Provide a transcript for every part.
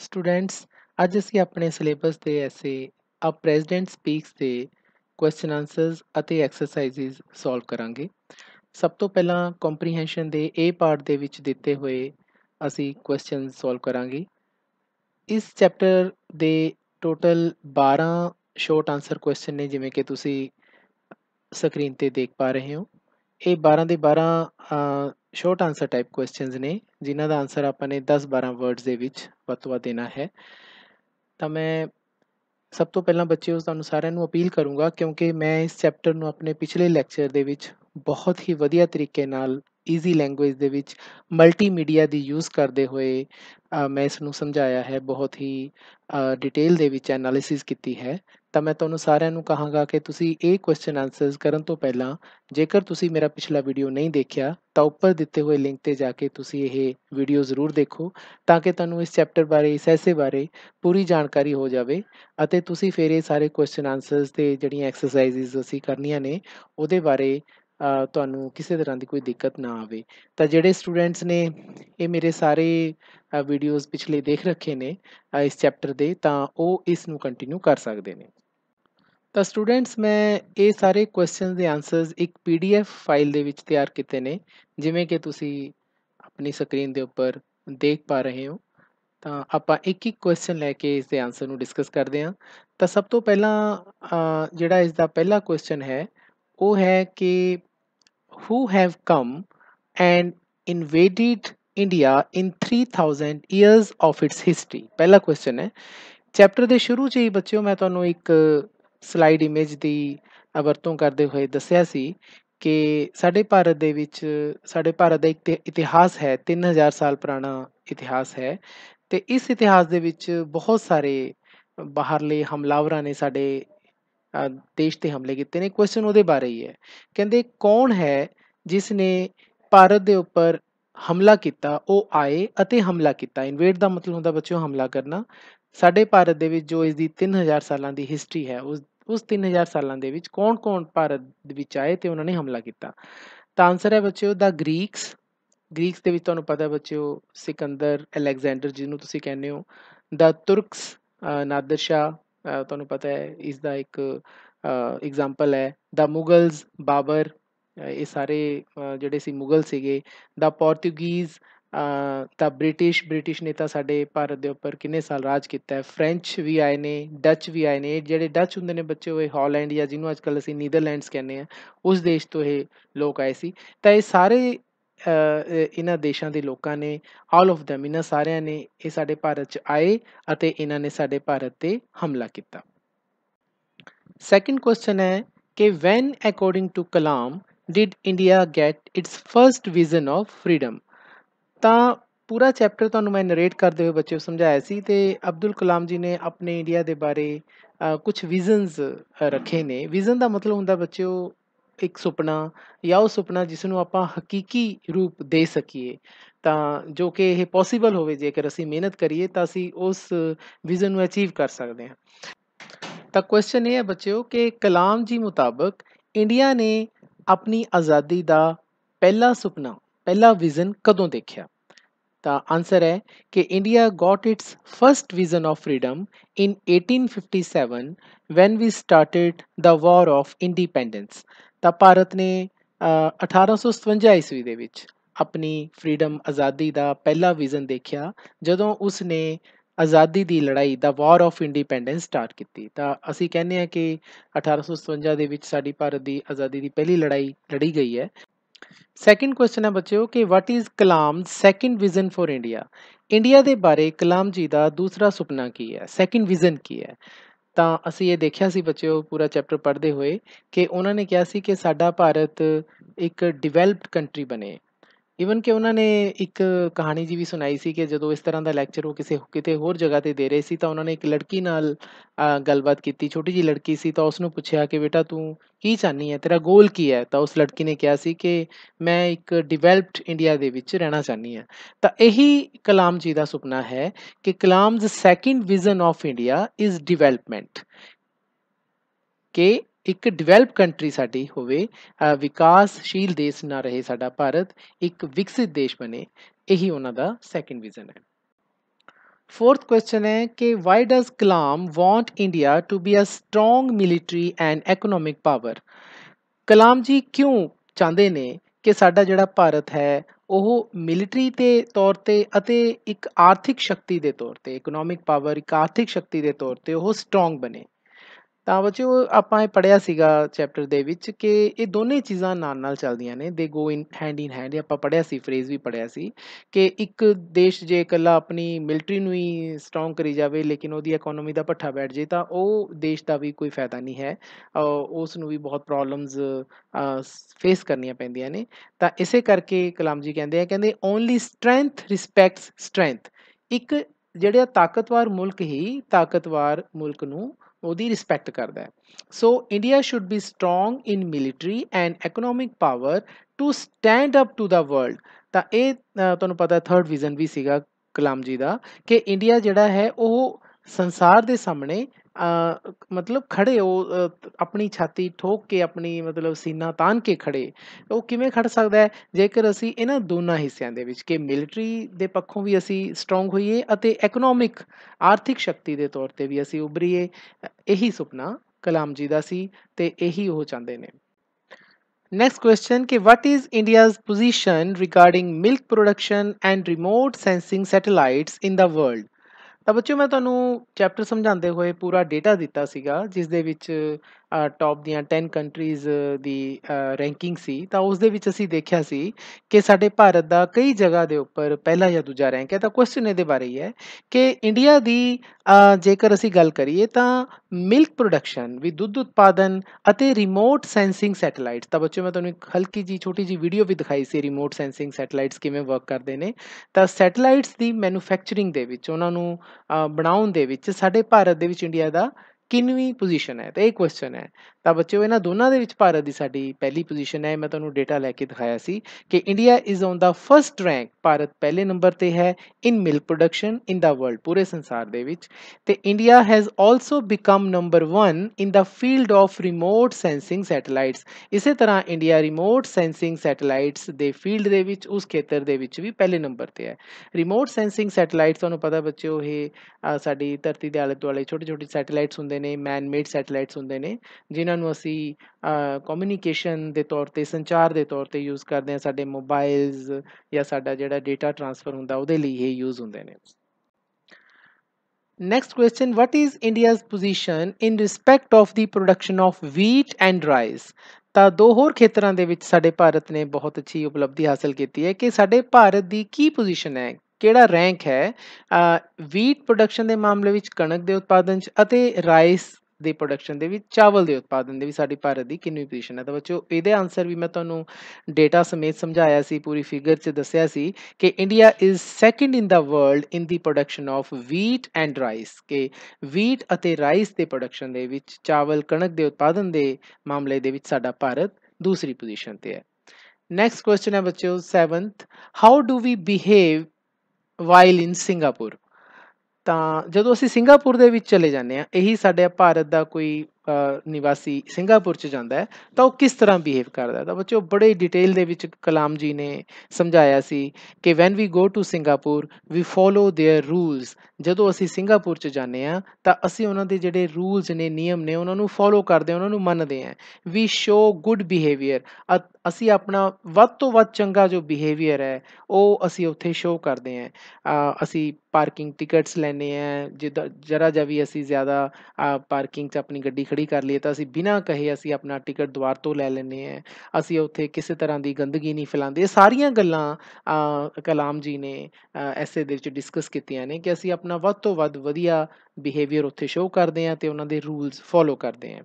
Students ਅੱਜ ਅਸੀਂ ਆਪਣੇ ਸਿਲੇਬਸ ਦੇ ਐਸੇ ਅ ਪ੍ਰੈਜ਼ੀਡੈਂਟ ਸਪੀਕਸ ਦੇ ਕੁਐਸਚਨ ਆਨਸਰਸ ਅਤੇ ਐਕਸਰਸਾਈਜ਼ਸ ਸੋਲਵ ਕਰਾਂਗੇ ਸਭ ਤੋਂ ਪਹਿਲਾਂ ਕੰਪਰੀਹੈਂਸ਼ਨ ਦੇ ਏ ਪਾਰਟ ਦੇ ਵਿੱਚ ਦਿੱਤੇ ਹੋਏ ਅਸੀਂ ਕੁਐਸਚਨ ਸੋਲਵ ਕਰਾਂਗੇ ਇਸ ਚੈਪਟਰ ਦੇ ਟੋਟਲ 12 ਸ਼ਾਰਟ ਆਨਸਰ ਕੁਐਸਚਨ ਨੇ ਜਿਵੇਂ ਕਿ ਤੁਸੀਂ ਸਕਰੀਨ ਤੇ ਦੇਖ ਪਾ ਰਹੇ ਹੋ ਇਹ 12 ਦੇ 12 ਸ਼ਾਰਟ ਆਨਸਰ ਟਾਈਪ ਕੁਐਸਚਨਸ ਨੇ ਜਿਨ੍ਹਾਂ ਦਾ ਆਨਸਰ ਆਪਾਂ ਨੇ 10-12 ਵਰਡਸ ਦੇ ਵਿੱਚ ਵੱਧ ਦੇਣਾ ਹੈ ਤਾਂ ਮੈਂ ਸਭ ਤੋਂ ਪਹਿਲਾਂ ਬੱਚਿਓ ਤੁਹਾਨੂੰ ਸਾਰਿਆਂ ਨੂੰ ਅਪੀਲ ਕਰੂੰਗਾ ਕਿਉਂਕਿ ਮੈਂ ਇਸ ਚੈਪਟਰ ਨੂੰ ਆਪਣੇ ਪਿਛਲੇ ਲੈਕਚਰ ਦੇ ਵਿੱਚ ਬਹੁਤ ਹੀ ਵਧੀਆ ਤਰੀਕੇ ਨਾਲ ਈਜ਼ੀ ਲੈਂਗੁਏਜ ਦੇ ਵਿੱਚ ਮਲਟੀਮੀਡੀਆ ਦੀ ਯੂਜ਼ ਕਰਦੇ ਹੋਏ ਮੈਂ ਇਸ ਨੂੰ ਸਮਝਾਇਆ ਹੈ ਬਹੁਤ ਹੀ ਡਿਟੇਲ ਦੇ ਵਿੱਚ ਐਨਾਲਿਸਿਸ ਕੀਤੀ ਹੈ ਤਾਂ ਮੈਂ ਤੁਹਾਨੂੰ ਸਾਰਿਆਂ ਨੂੰ ਕਹਾਂਗਾ ਕਿ ਤੁਸੀਂ ਇਹ ਕੁਐਸਚਨ ਆਨਸਰਸ ਕਰਨ ਤੋਂ ਪਹਿਲਾਂ ਜੇਕਰ ਤੁਸੀਂ ਮੇਰਾ ਪਿਛਲਾ ਵੀਡੀਓ ਨਹੀਂ ਦੇਖਿਆ ਤਾਂ ਉੱਪਰ ਦਿੱਤੇ ਹੋਏ ਲਿੰਕ ਤੇ ਜਾ ਕੇ ਤੁਸੀਂ ਇਹ ਵੀਡੀਓ ਜ਼ਰੂਰ ਦੇਖੋ ਤਾਂ ਕਿ ਤੁਹਾਨੂੰ ਇਸ ਚੈਪਟਰ ਬਾਰੇ ਇਸ ਐਸੇ ਬਾਰੇ ਪੂਰੀ ਜਾਣਕਾਰੀ ਹੋ ਜਾਵੇ ਅਤੇ ਤੁਸੀਂ ਫਿਰ ਇਹ ਸਾਰੇ ਕੁਐਸਚਨ ਆਨਸਰਸ ਤੇ ਜਿਹੜੀਆਂ ਐਕਸਰਸਾਈਜ਼ਸ ਅਸੀਂ ਕਰਨੀਆਂ ਨੇ ਉਹਦੇ ਬਾਰੇ ਤੁਹਾਨੂੰ ਕਿਸੇ ਤਰ੍ਹਾਂ ਦੀ ਕੋਈ ਦਿੱਕਤ ਨਾ ਆਵੇ ਤਾਂ ਜਿਹੜੇ ਸਟੂਡੈਂਟਸ ਨੇ ਇਹ ਮੇਰੇ ਸਾਰੇ ਵੀਡੀਓਜ਼ ਪਿਛਲੇ ਦੇਖ ਰੱਖੇ ਨੇ ਇਸ ਚੈਪਟਰ ਦੇ ਤਾਂ ਉਹ ਇਸ ਨੂੰ ਕੰਟੀਨਿਊ ਕਰ ਸਕਦੇ ਨੇ ਤਾਂ ਸਟੂਡੈਂਟਸ ਮੈਂ ਇਹ ਸਾਰੇ ਕੁਐਸਚਨਸ ਦੇ ਆਨਸਰਸ ਇੱਕ ਪੀਡੀਐਫ ਫਾਈਲ ਦੇ ਵਿੱਚ ਤਿਆਰ ਕੀਤੇ ਨੇ ਜਿਵੇਂ ਕਿ ਤੁਸੀਂ ਆਪਣੀ ਸਕਰੀਨ ਦੇ ਉੱਪਰ ਦੇਖ ਪਾ ਰਹੇ ਹੋ ਤਾਂ ਆਪਾਂ ਇੱਕ ਇੱਕ ਕੁਐਸਚਨ ਲੈ ਕੇ ਇਸ ਦੇ ਆਨਸਰ ਨੂੰ ਡਿਸਕਸ ਕਰਦੇ ਹਾਂ ਤਾਂ ਸਭ ਤੋਂ ਪਹਿਲਾਂ ਜਿਹੜਾ ਇਸ ਦਾ ਪਹਿਲਾ ਕੁਐਸਚਨ ਹੈ ਉਹ ਹੈ ਕਿ who have come and invaded India in 3000 years of its history ਪਹਿਲਾ ਕੁਐਸਚਨ ਹੈ ਚੈਪਟਰ ਦੇ ਸ਼ੁਰੂ 'ਚ ਹੀ ਬੱਚਿਓ ਮੈਂ ਤੁਹਾਨੂੰ ਇੱਕ ਸਲਾਈਡ ਇਮੇਜ ਦੀ ਵਰਤੋਂ ਕਰਦੇ ਹੋਏ ਦੱਸਿਆ ਸੀ ਕਿ ਸਾਡੇ ਭਾਰਤ ਦੇ ਵਿੱਚ ਸਾਡੇ ਭਾਰਤ ਦਾ ਇੱਕ ਇਤਿਹਾਸ ਹੈ 3000 ਸਾਲ ਪੁਰਾਣਾ ਇਤਿਹਾਸ ਹੈ ਤੇ ਇਸ ਇਤਿਹਾਸ ਦੇ ਵਿੱਚ ਬਹੁਤ ਸਾਰੇ ਬਾਹਰਲੇ ਹਮਲਾਵਰਾਂ ਨੇ ਸਾਡੇ ਦੇਸ਼ ਤੇ ਹਮਲੇ ਕੀਤੇ ਨੇ ਕੁਐਸਚਨ ਉਹਦੇ ਬਾਰੇ ਹੀ ਹੈ ਕਹਿੰਦੇ ਕੌਣ ਹੈ ਜਿਸ ਨੇ ਭਾਰਤ ਦੇ ਉੱਪਰ ਹਮਲਾ ਕੀਤਾ ਉਹ ਆਏ ਅਤੇ ਹਮਲਾ ਕੀਤਾ ਇਨਵੇਡ ਦਾ ਮਤਲਬ ਹੁੰਦਾ ਬੱਚਿਓ ਹਮਲਾ ਕਰਨਾ ਸਾਡੇ ਭਾਰਤ ਦੇ ਵਿੱਚ ਜੋ ਇਸ ਦੀ 3000 ਸਾਲਾਂ ਦੀ ਹਿਸਟਰੀ ਹੈ ਉਸ ਉਸ 3000 ਸਾਲਾਂ ਦੇ ਵਿੱਚ ਕੌਣ-ਕੌਣ ਭਾਰਤ ਦੇ ਵਿੱਚ ਆਏ ਤੇ ਉਹਨਾਂ ਨੇ ਹਮਲਾ ਕੀਤਾ ਤਾਂ ਆਨਸਰ ਹੈ ਬੱਚਿਓ ਦਾ ਗ੍ਰੀਕਸ ਗ੍ਰੀਕਸ ਦੇ ਵਿੱਚ ਤੁਹਾਨੂੰ ਪਤਾ ਬੱਚਿਓ ਸਿਕੰਦਰ ਅਲੈਗਜ਼ੈਂਡਰ ਜਿਹਨੂੰ ਤੁਸੀਂ ਕਹਿੰਦੇ ਹੋ ਦਾ ਤੁਰਕਸ ਨਾਦਰ ਸ਼ਾ ਤੁਹਾਨੂੰ ਪਤਾ ਹੈ ਇਸ ਦਾ ਇੱਕ ਐਗਜ਼ਾਮਪਲ ਹੈ ਦਾ ਮੁਗਲਸ ਬਾਬਰ ਇਹ ਸਾਰੇ ਜਿਹੜੇ ਸੀ ਮੁਗਲ ਸੀਗੇ ਦਾ ਪੋਰਟੂਗੀਜ਼ ਤਾਂ ਬ੍ਰਿਟਿਸ਼ ਬ੍ਰਿਟਿਸ਼ ਨੇਤਾ ਸਾਡੇ ਭਾਰਤ ਦੇ ਉੱਪਰ ਕਿੰਨੇ ਸਾਲ ਰਾਜ ਕੀਤਾ ਹੈ ਫ੍ਰੈਂਚ ਵੀ ਆਏ ਨੇ ਡੱਚ ਵੀ ਆਏ ਨੇ ਜਿਹੜੇ ਡੱਚ ਹੁੰਦੇ ਨੇ ਬੱਚੇ ਹੋਏ ਹਾਲੈਂਡ ਜਾਂ ਜਿਹਨੂੰ ਅੱਜ ਅਸੀਂ ਨੀਦਰਲੈਂਡਸ ਕਹਿੰਦੇ ਆ ਉਸ ਦੇਸ਼ ਤੋਂ ਇਹ ਲੋਕ ਆਏ ਸੀ ਤਾਂ ਇਹ ਸਾਰੇ ਇਹਨਾਂ ਦੇਸ਼ਾਂ ਦੇ ਲੋਕਾਂ ਨੇ ਆਲ ਆਫ them ਇਹਨਾਂ ਸਾਰਿਆਂ ਨੇ ਇਹ ਸਾਡੇ ਭਾਰਤ 'ਚ ਆਏ ਅਤੇ ਇਹਨਾਂ ਨੇ ਸਾਡੇ ਭਾਰਤ ਤੇ ਹਮਲਾ ਕੀਤਾ ਸੈਕੰਡ ਕੁਐਸਚਨ ਹੈ ਕਿ when according to Kalam did India get its first vision of freedom ਤਾਂ ਪੂਰਾ ਚੈਪਟਰ ਤੁਹਾਨੂੰ ਮੈਂ ਨਰੇਟ ਕਰਦੇ ਹੋਏ ਬੱਚੇ ਸਮਝਾਇਆ ਸੀ ਤੇ ਅਬਦੁਲ ਕਲਾਮ ਜੀ ਨੇ ਆਪਣੇ ਇੰਡੀਆ ਦੇ ਬਾਰੇ ਕੁਝ ਵਿਜ਼ਨਸ ਰੱਖੇ ਨੇ ਵਿਜ਼ਨ ਦਾ ਮਤਲਬ ਹੁੰਦਾ ਬੱਚਿਓ ਇੱਕ ਸੁਪਨਾ ਜਾਂ ਉਹ ਸੁਪਨਾ ਜਿਸ ਨੂੰ ਆਪਾਂ ਹਕੀਕੀ ਰੂਪ ਦੇ ਸਕੀਏ ਤਾਂ ਜੋ ਕਿ ਇਹ ਪੋਸੀਬਲ ਹੋਵੇ ਜੇਕਰ ਅਸੀਂ ਮਿਹਨਤ ਕਰੀਏ ਤਾਂ ਅਸੀਂ ਉਸ ਵਿਜ਼ਨ ਨੂੰ ਅਚੀਵ ਕਰ ਸਕਦੇ ਹਾਂ ਤਾਂ ਕੁਐਸਚਨ ਇਹ ਹੈ ਬੱਚਿਓ ਕਿ ਕਲਾਮ ਜੀ ਮੁਤਾਬਕ ਇੰਡੀਆ ਨੇ ਆਪਣੀ ਆਜ਼ਾਦੀ ਦਾ ਪਹਿਲਾ ਸੁਪਨਾ ਪਹਿਲਾ ਵਿਜ਼ਨ ਕਦੋਂ ਦੇਖਿਆ ਤਾਂ ਆਨਸਰ ਹੈ ਕਿ India got its first vision of freedom in 1857 when we started the war of independence ਤਾਂ ਭਾਰਤ ਨੇ 1857 ਈਸਵੀ ਦੇ ਵਿੱਚ ਆਪਣੀ ਫਰੀडम ਆਜ਼ਾਦੀ ਦਾ ਪਹਿਲਾ ਵਿਜ਼ਨ ਦੇਖਿਆ ਜਦੋਂ ਉਸ ਨੇ ਆਜ਼ਾਦੀ ਦੀ ਲੜਾਈ the war of independence start ਕੀਤੀ ਤਾਂ ਅਸੀਂ ਕਹਿੰਦੇ ਆ ਕਿ 1857 ਦੇ ਵਿੱਚ ਸਾਡੀ ਭਾਰਤ ਦੀ ਆਜ਼ਾਦੀ ਦੀ ਪਹਿਲੀ ਲੜਾਈ ਲੜੀ ਗਈ ਹੈ ਸੈਕਿੰਡ ਕੁਐਸਚਨ ਹੈ ਬੱਚਿਓ ਕਿ what is Kalam second vision for India India ਦੇ ਬਾਰੇ ਕਲਾਮ ਜੀ ਦਾ ਦੂਸਰਾ ਸੁਪਨਾ ਕੀ ਹੈ ਸੈਕਿੰਡ ਵਿਜ਼ਨ ਕੀ ਹੈ ਤਾਂ ਅਸੀਂ ਇਹ ਦੇਖਿਆ ਸੀ ਬੱਚਿਓ ਪੂਰਾ ਚੈਪਟਰ ਪੜ੍ਹਦੇ ਹੋਏ ਕਿ ਉਹਨਾਂ ਨੇ ਕਿਹਾ ਸੀ ਕਿ ਸਾਡਾ ਭਾਰਤ ਇੱਕ ਡਿਵੈਲਪਡ ਕੰਟਰੀ ਬਣੇ ਇਵਨ ਕਿ ਉਹਨਾਂ ਨੇ ਇੱਕ ਕਹਾਣੀ ਜੀ ਵੀ ਸੁਣਾਈ ਸੀ ਕਿ ਜਦੋਂ ਇਸ ਤਰ੍ਹਾਂ ਦਾ ਲੈਕਚਰ ਉਹ ਕਿਸੇ ਕਿਤੇ ਹੋਰ ਜਗ੍ਹਾ ਤੇ ਦੇ ਰਹੇ ਸੀ ਤਾਂ ਉਹਨਾਂ ਨੇ ਇੱਕ ਲੜਕੀ ਨਾਲ ਗੱਲਬਾਤ ਕੀਤੀ ਛੋਟੀ ਜੀ ਲੜਕੀ ਸੀ ਤਾਂ ਉਸ ਨੂੰ ਪੁੱਛਿਆ ਕਿ ਬੇਟਾ ਤੂੰ ਕੀ ਚਾਹਨੀ ਹੈ ਤੇਰਾ ਗੋਲ ਕੀ ਹੈ ਤਾਂ ਉਸ ਲੜਕੀ ਨੇ ਕਿਹਾ ਸੀ ਕਿ ਮੈਂ ਇੱਕ ਡਿਵੈਲਪਡ ਇੰਡੀਆ ਦੇ ਵਿੱਚ ਰਹਿਣਾ ਚਾਹਨੀ ਹਾਂ ਤਾਂ ਇਹੀ ਕਲਾਮ ਜੀ ਦਾ ਸੁਪਨਾ ਹੈ ਕਿ Kalam's second vision of India is development ਕਿ ਇੱਕ ਡਿਵੈਲਪ ਕੰਟਰੀ ਸਾਡੀ ਹੋਵੇ ਵਿਕਾਸਸ਼ੀਲ ਦੇਸ਼ ਨਾ ਰਹੇ ਸਾਡਾ ਭਾਰਤ ਇੱਕ ਵਿਕਸਿਤ ਦੇਸ਼ ਬਣੇ ਇਹੀ ਉਹਨਾਂ ਦਾ ਸੈਕੰਡ ਵਿਜ਼ਨ ਹੈ ਫੋਰਥ ਕੁਐਸਚਨ ਹੈ ਕਿ why does Kalam want India to be a strong military and economic power Kalam ji ਕਿਉਂ ਚਾਹੁੰਦੇ ਨੇ ਕਿ ਸਾਡਾ ਜਿਹੜਾ ਭਾਰਤ ਹੈ ਉਹ ਮਿਲਟਰੀ ਦੇ ਤੌਰ ਤੇ ਅਤੇ ਇੱਕ ਆਰਥਿਕ ਸ਼ਕਤੀ ਦੇ ਤੌਰ ਤੇ ਇਕਨੋਮਿਕ ਪਾਵਰ ਇੱਕ ਆਰਥਿਕ ਸ਼ਕਤੀ ਦੇ ਤੌਰ ਤੇ ਉਹ ਸਟਰੋਂਗ ਬਣੇ ਤਾਂ ਬੱਚਿਓ ਆਪਾਂ ਇਹ ਪੜਿਆ ਸੀਗਾ ਚੈਪਟਰ ਦੇ ਵਿੱਚ ਕਿ ਇਹ ਦੋਨੇ ਚੀਜ਼ਾਂ ਨਾਲ ਨਾਲ ਚੱਲਦੀਆਂ ਨੇ ਦੇ ਗੋ ਇਨ ਹੈਂਡ ਇਨ ਹੈਂਡ ਆਪਾਂ ਪੜਿਆ ਸੀ ਫਰੇਜ਼ ਵੀ ਪੜਿਆ ਸੀ ਕਿ ਇੱਕ ਦੇਸ਼ ਜੇ ਇਕੱਲਾ ਆਪਣੀ ਮਿਲਟਰੀ ਨੂੰ ਹੀ ਸਟਰੋਂਗ ਕਰੀ ਜਾਵੇ ਲੇਕਿਨ ਉਹਦੀ ਇਕਨੋਮੀ ਦਾ ਪੱਠਾ ਬੈਠ ਜੇ ਤਾਂ ਉਹ ਦੇਸ਼ ਦਾ ਵੀ ਕੋਈ ਫਾਇਦਾ ਨਹੀਂ ਹੈ ਉਸ ਨੂੰ ਵੀ ਬਹੁਤ ਪ੍ਰੋਬਲਮਸ ਫੇਸ ਕਰਨੀਆਂ ਪੈਂਦੀਆਂ ਨੇ ਤਾਂ ਇਸੇ ਕਰਕੇ ਕਲਾਮ ਜੀ ਕਹਿੰਦੇ ਆ ਕਹਿੰਦੇ ਓਨਲੀ ਸਟਰੈਂਥ ਰਿਸਪੈਕਟਸ ਸਟਰੈਂਥ ਇੱਕ ਜਿਹੜਾ ਤਾਕਤਵਰ ਮੁਲਕ ਹੀ ਤਾਕਤਵਰ ਮੁਲਕ ਨੂੰ ਉਹਦੀ ਰਿਸਪੈਕਟ ਕਰਦਾ ਹੈ so India should be strong in military and economic power to stand up to the world ਤਾਂ ਇਹ ਤੁਹਾਨੂੰ ਪਤਾ ਥਰਡ ਵਿਜ਼ਨ ਵੀ ਸੀਗਾ ਕਲਾਮ ਜੀ ਦਾ ਕਿ ਇੰਡੀਆ ਜਿਹੜਾ ਹੈ ਉਹ ਸੰਸਾਰ ਦੇ ਸਾਹਮਣੇ ਮਤਲਬ ਖੜੇ ਉਹ ਆਪਣੀ ਛਾਤੀ ਠੋਕ ਕੇ ਆਪਣੀ ਮਤਲਬ ਸੀਨਾ ਤਾਨ ਕੇ ਖੜੇ ਉਹ ਕਿਵੇਂ ਖੜ ਸਕਦਾ ਹੈ ਜੇਕਰ ਅਸੀਂ ਇਹਨਾਂ ਦੋਨਾਂ ਹਿੱਸਿਆਂ ਦੇ ਵਿੱਚ ਕਿ ਮਿਲਟਰੀ ਦੇ ਪੱਖੋਂ ਵੀ ਅਸੀਂ ਸਟਰੋਂਗ ਹੋਈਏ ਅਤੇ ਇਕਨੋਮਿਕ ਆਰਥਿਕ ਸ਼ਕਤੀ ਦੇ ਤੌਰ ਤੇ ਵੀ ਅਸੀਂ ਉਭਰੀਏ ਇਹੀ ਸੁਪਨਾ ਕਲਾਮ ਜੀ ਦਾ ਸੀ ਤੇ ਇਹੀ ਉਹ ਚਾਹੁੰਦੇ ਨੇ Next question ਕਿ what is India's position regarding milk production and remote sensing satellites in the world? ਤਾਂ ਬੱਚਿਓ ਮੈਂ ਤੁਹਾਨੂੰ ਚੈਪਟਰ ਸਮਝਾਉਂਦੇ ਹੋਏ ਪੂਰਾ ਡਾਟਾ ਦਿੱਤਾ ਸੀਗਾ ਜਿਸ ਦੇ ਵਿੱਚ ਟੌਪ ਦੀਆਂ 10 ਕੰਟਰੀਜ਼ ਦੀ ਰੈਂਕਿੰਗ ਸੀ ਤਾਂ ਉਸ ਦੇ ਵਿੱਚ ਅਸੀਂ ਦੇਖਿਆ ਸੀ ਕਿ ਸਾਡੇ ਭਾਰਤ ਦਾ ਕਈ ਜਗ੍ਹਾ ਦੇ ਉੱਪਰ ਪਹਿਲਾ ਜਾਂ ਦੂਜਾ ਰੈਂਕ ਹੈ ਤਾਂ ਕੁਐਸਚਨ ਇਹਦੇ ਬਾਰੇ ਹੀ ਹੈ ਕਿ ਇੰਡੀਆ ਦੀ ਜੇਕਰ ਅਸੀਂ ਗੱਲ ਕਰੀਏ ਤਾਂ ਮਿਲਕ ਪ੍ਰੋਡਕਸ਼ਨ ਵੀ ਦੁੱਧ ਉਤਪਾਦਨ ਅਤੇ ਰਿਮੋਟ ਸੈਂਸਿੰਗ ਸੈਟੇਲਾਈਟਸ ਤਾਂ ਬੱਚੇ ਮੈਂ ਤੁਹਾਨੂੰ ਇੱਕ ਹਲਕੀ ਜੀ ਛੋਟੀ ਜੀ ਵੀਡੀਓ ਵੀ ਦਿਖਾਈ ਸੀ ਰਿਮੋਟ ਸੈਂਸਿੰਗ ਸੈਟੇਲਾਈਟਸ ਕਿਵੇਂ ਵਰਕ ਕਰਦੇ ਨੇ ਤਾਂ ਸੈਟੇਲਾਈਟਸ ਦੀ ਮੈਨੂਫੈਕਚਰਿੰਗ ਦੇ ਵਿੱਚ ਉਹਨਾਂ ਨੂੰ ਬਣਾਉਣ ਦੇ ਵਿੱਚ ਸਾਡੇ ਭਾਰਤ ਦੇ ਵਿੱਚ ਇੰਡੀਆ ਦਾ ਕਿੰਨੀ ਪੋਜੀਸ਼ਨ ਹੈ ਤੇ ਇਹ ਕੁਐਸਚਨ ਹੈ ਤਾਂ ਬੱਚਿਓ ਇਹਨਾਂ ਦੋਨਾਂ ਦੇ ਵਿੱਚ ਭਾਰਤ ਦੀ ਸਾਡੀ ਪਹਿਲੀ ਪੋਜੀਸ਼ਨ ਹੈ ਮੈਂ ਤੁਹਾਨੂੰ ਡੇਟਾ ਲੈ ਕੇ ਦਿਖਾਇਆ ਸੀ ਕਿ India is on the first rank Bharat ਪਹਿਲੇ ਨੰਬਰ ਤੇ ਹੈ ਇਨ ਮਿਲ ਪ੍ਰੋਡਕਸ਼ਨ ਇਨ ਦਾ ਵਰਲਡ ਪੂਰੇ ਸੰਸਾਰ ਦੇ ਵਿੱਚ ਤੇ India has also become number 1 in the field of remote sensing satellites ਇਸੇ ਤਰ੍ਹਾਂ ਇੰਡੀਆ ਰਿਮੋਟ ਸੈਂਸਿੰਗ ਸੈਟੇਲਾਈਟਸ ਦੇ ਫੀਲਡ ਦੇ ਵਿੱਚ ਉਸ ਖੇਤਰ ਦੇ ਵਿੱਚ ਵੀ ਪਹਿਲੇ ਨੰਬਰ ਤੇ ਹੈ ਰਿਮੋਟ ਸੈਂਸਿੰਗ ਸੈਟੇਲਾਈਟਸ ਤੁਹਾਨੂੰ ਪਤਾ ਬੱਚਿਓ ਇਹ ਸਾਡੀ ਧਰਤੀ ਦੇ ਆਲੇ ਦੁਆਲੇ ਛੋਟੇ ਛੋਟੇ ਸੈਟੇਲਾਈਟਸ ਹੁੰਦੇ ਨੇ ਮੈਨ ਮੇਡ ਸੈਟੇਲਾਈਟਸ ਹੁੰਦੇ ਨੇ ਜਿਨ੍ਹਾਂ ਜਿਨ੍ਹਾਂ ਨੂੰ ਅਸੀਂ ਕਮਿਊਨੀਕੇਸ਼ਨ ਦੇ ਤੌਰ ਤੇ ਸੰਚਾਰ ਦੇ ਤੌਰ ਤੇ ਯੂਜ਼ ਕਰਦੇ ਆ ਸਾਡੇ ਮੋਬਾਈਲਸ ਜਾਂ ਸਾਡਾ ਜਿਹੜਾ ਡਾਟਾ ਟ੍ਰਾਂਸਫਰ ਹੁੰਦਾ ਉਹਦੇ ਲਈ ਇਹ ਯੂਜ਼ ਹੁੰਦੇ ਨੇ next question what is India's position in respect of the production of wheat and rice ਤਾਂ ਦੋ ਹੋਰ ਖੇਤਰਾਂ ਦੇ ਵਿੱਚ ਸਾਡੇ ਭਾਰਤ ਨੇ ਬਹੁਤ ਅੱਛੀ ਉਪਲਬਧੀ ਹਾਸਲ ਕੀਤੀ ਹੈ ਕਿ ਸਾਡੇ ਭਾਰਤ ਦੀ ਕੀ ਪੋਜੀਸ਼ਨ ਹੈ ਕਿਹੜਾ ਰੈਂਕ ਹੈ ਵੀਟ ਪ੍ਰੋਡਕਸ਼ਨ ਦੇ ਮਾਮਲੇ ਵਿੱਚ ਕਣਕ ਦੇ ਉਤਪਾਦਨ 'ਚ ਅਤੇ ਰਾਈਸ ਦੇ ਪ੍ਰੋਡਕਸ਼ਨ ਦੇ ਵਿੱਚ ਚਾਵਲ ਦੇ ਉਤਪਾਦਨ ਦੇ ਵਿੱਚ ਸਾਡੀ ਭਾਰਤ ਦੀ ਕਿੰਨੀ ਪੋਜੀਸ਼ਨ ਹੈ ਤਾਂ ਬੱਚੋ ਇਹਦੇ ਆਨਸਰ ਵੀ ਮੈਂ ਤੁਹਾਨੂੰ ਡੇਟਾ ਸਮੇਤ ਸਮਝਾਇਆ ਸੀ ਪੂਰੀ ਫਿਗਰ 'ਚ ਦੱਸਿਆ ਸੀ ਕਿ India is second in the world in the production of wheat and rice ਕਿ ਵੀਟ ਅਤੇ ਰਾਈਸ ਦੇ ਪ੍ਰੋਡਕਸ਼ਨ ਦੇ ਵਿੱਚ ਚਾਵਲ ਕਣਕ ਦੇ ਉਤਪਾਦਨ ਦੇ ਮਾਮਲੇ ਦੇ ਵਿੱਚ ਸਾਡਾ ਭਾਰਤ ਦੂਸਰੀ ਪੋਜੀਸ਼ਨ ਤੇ ਹੈ ਨੈਕਸਟ ਕੁਐਸਚਨ ਹੈ ਬੱਚਿਓ 7th how do we behave while in Singapore ਤਾਂ ਜਦੋਂ ਅਸੀਂ ਸਿੰਗਾਪੁਰ ਦੇ ਵਿੱਚ ਚਲੇ ਜਾਂਦੇ ਆ ਇਹੀ ਸਾਡੇ ਭਾਰਤ ਦਾ ਕੋਈ ਨਿਵਾਸੀ ਸਿੰਗਾਪੁਰ ਚ ਜਾਂਦਾ ਹੈ ਤਾਂ ਉਹ ਕਿਸ ਤਰ੍ਹਾਂ ਬਿਹੇਵ ਕਰਦਾ ਹੈ ਤਾਂ ਬੱਚਿਓ ਬੜੇ ਡਿਟੇਲ ਦੇ ਵਿੱਚ ਕਲਾਮ ਜੀ ਨੇ ਸਮਝਾਇਆ ਸੀ ਕਿ when we go to Singapore we follow their rules ਜਦੋਂ ਅਸੀਂ ਸਿੰਗਾਪੁਰ ਚ ਜਾਂਦੇ ਆ ਤਾਂ ਅਸੀਂ ਉਹਨਾਂ ਦੇ ਜਿਹੜੇ ਰੂਲਸ ਨੇ ਨਿਯਮ ਨੇ ਉਹਨਾਂ ਨੂੰ ਫੋਲੋ ਕਰਦੇ ਆ ਉਹਨਾਂ ਨੂੰ ਮੰਨਦੇ ਆ ਵੀ ਸ਼ੋ ਗੁੱਡ ਬਿਹੇਵੀਅਰ ਅਸੀਂ ਆਪਣਾ ਵੱਧ ਤੋਂ ਵੱਧ ਚੰਗਾ ਜੋ ਬਿਹੇਵੀਅਰ ਹੈ ਉਹ ਅਸੀਂ ਉੱਥੇ ਸ਼ੋਅ ਕਰਦੇ ਹਾਂ ਅਸੀਂ ਪਾਰਕਿੰਗ ਟਿਕਟਸ ਲੈਨੇ ਆ ਜਿੱਦਾਂ ਜਰਾ ਜਾ ਵੀ ਅਸੀਂ ਜ਼ਿਆਦਾ ਪਾਰਕਿੰਗ 'ਚ ਆਪਣੀ ਗੱਡੀ ਖੜੀ ਕਰ ਲਈਏ ਤਾਂ ਅਸੀਂ ਬਿਨਾਂ ਕਹੇ ਅਸੀਂ ਆਪਣਾ ਟਿਕਟ ਦੁਆਰ ਤੋਂ ਲੈ ਲੈਨੇ ਆ ਅਸੀਂ ਉੱਥੇ ਕਿਸੇ ਤਰ੍ਹਾਂ ਦੀ ਗੰਦਗੀ ਨਹੀਂ ਫੈਲਾਉਂਦੇ ਸਾਰੀਆਂ ਗੱਲਾਂ ਕਲਾਮ ਜੀ ਨੇ ਐਸੇ ਦੇ ਵਿੱਚ ਡਿਸਕਸ ਕੀਤੀਆਂ ਨੇ ਕਿ ਅਸੀਂ ਆਪਣਾ ਵੱਧ ਤੋਂ ਵੱਧ ਵਧੀਆ ਬਿਹੇਵੀਅਰ ਉੱਥੇ ਸ਼ੋਅ ਕਰਦੇ ਆ ਤੇ ਉਹਨਾਂ ਦੇ ਰੂਲਸ ਫੋਲੋ ਕਰਦੇ ਆ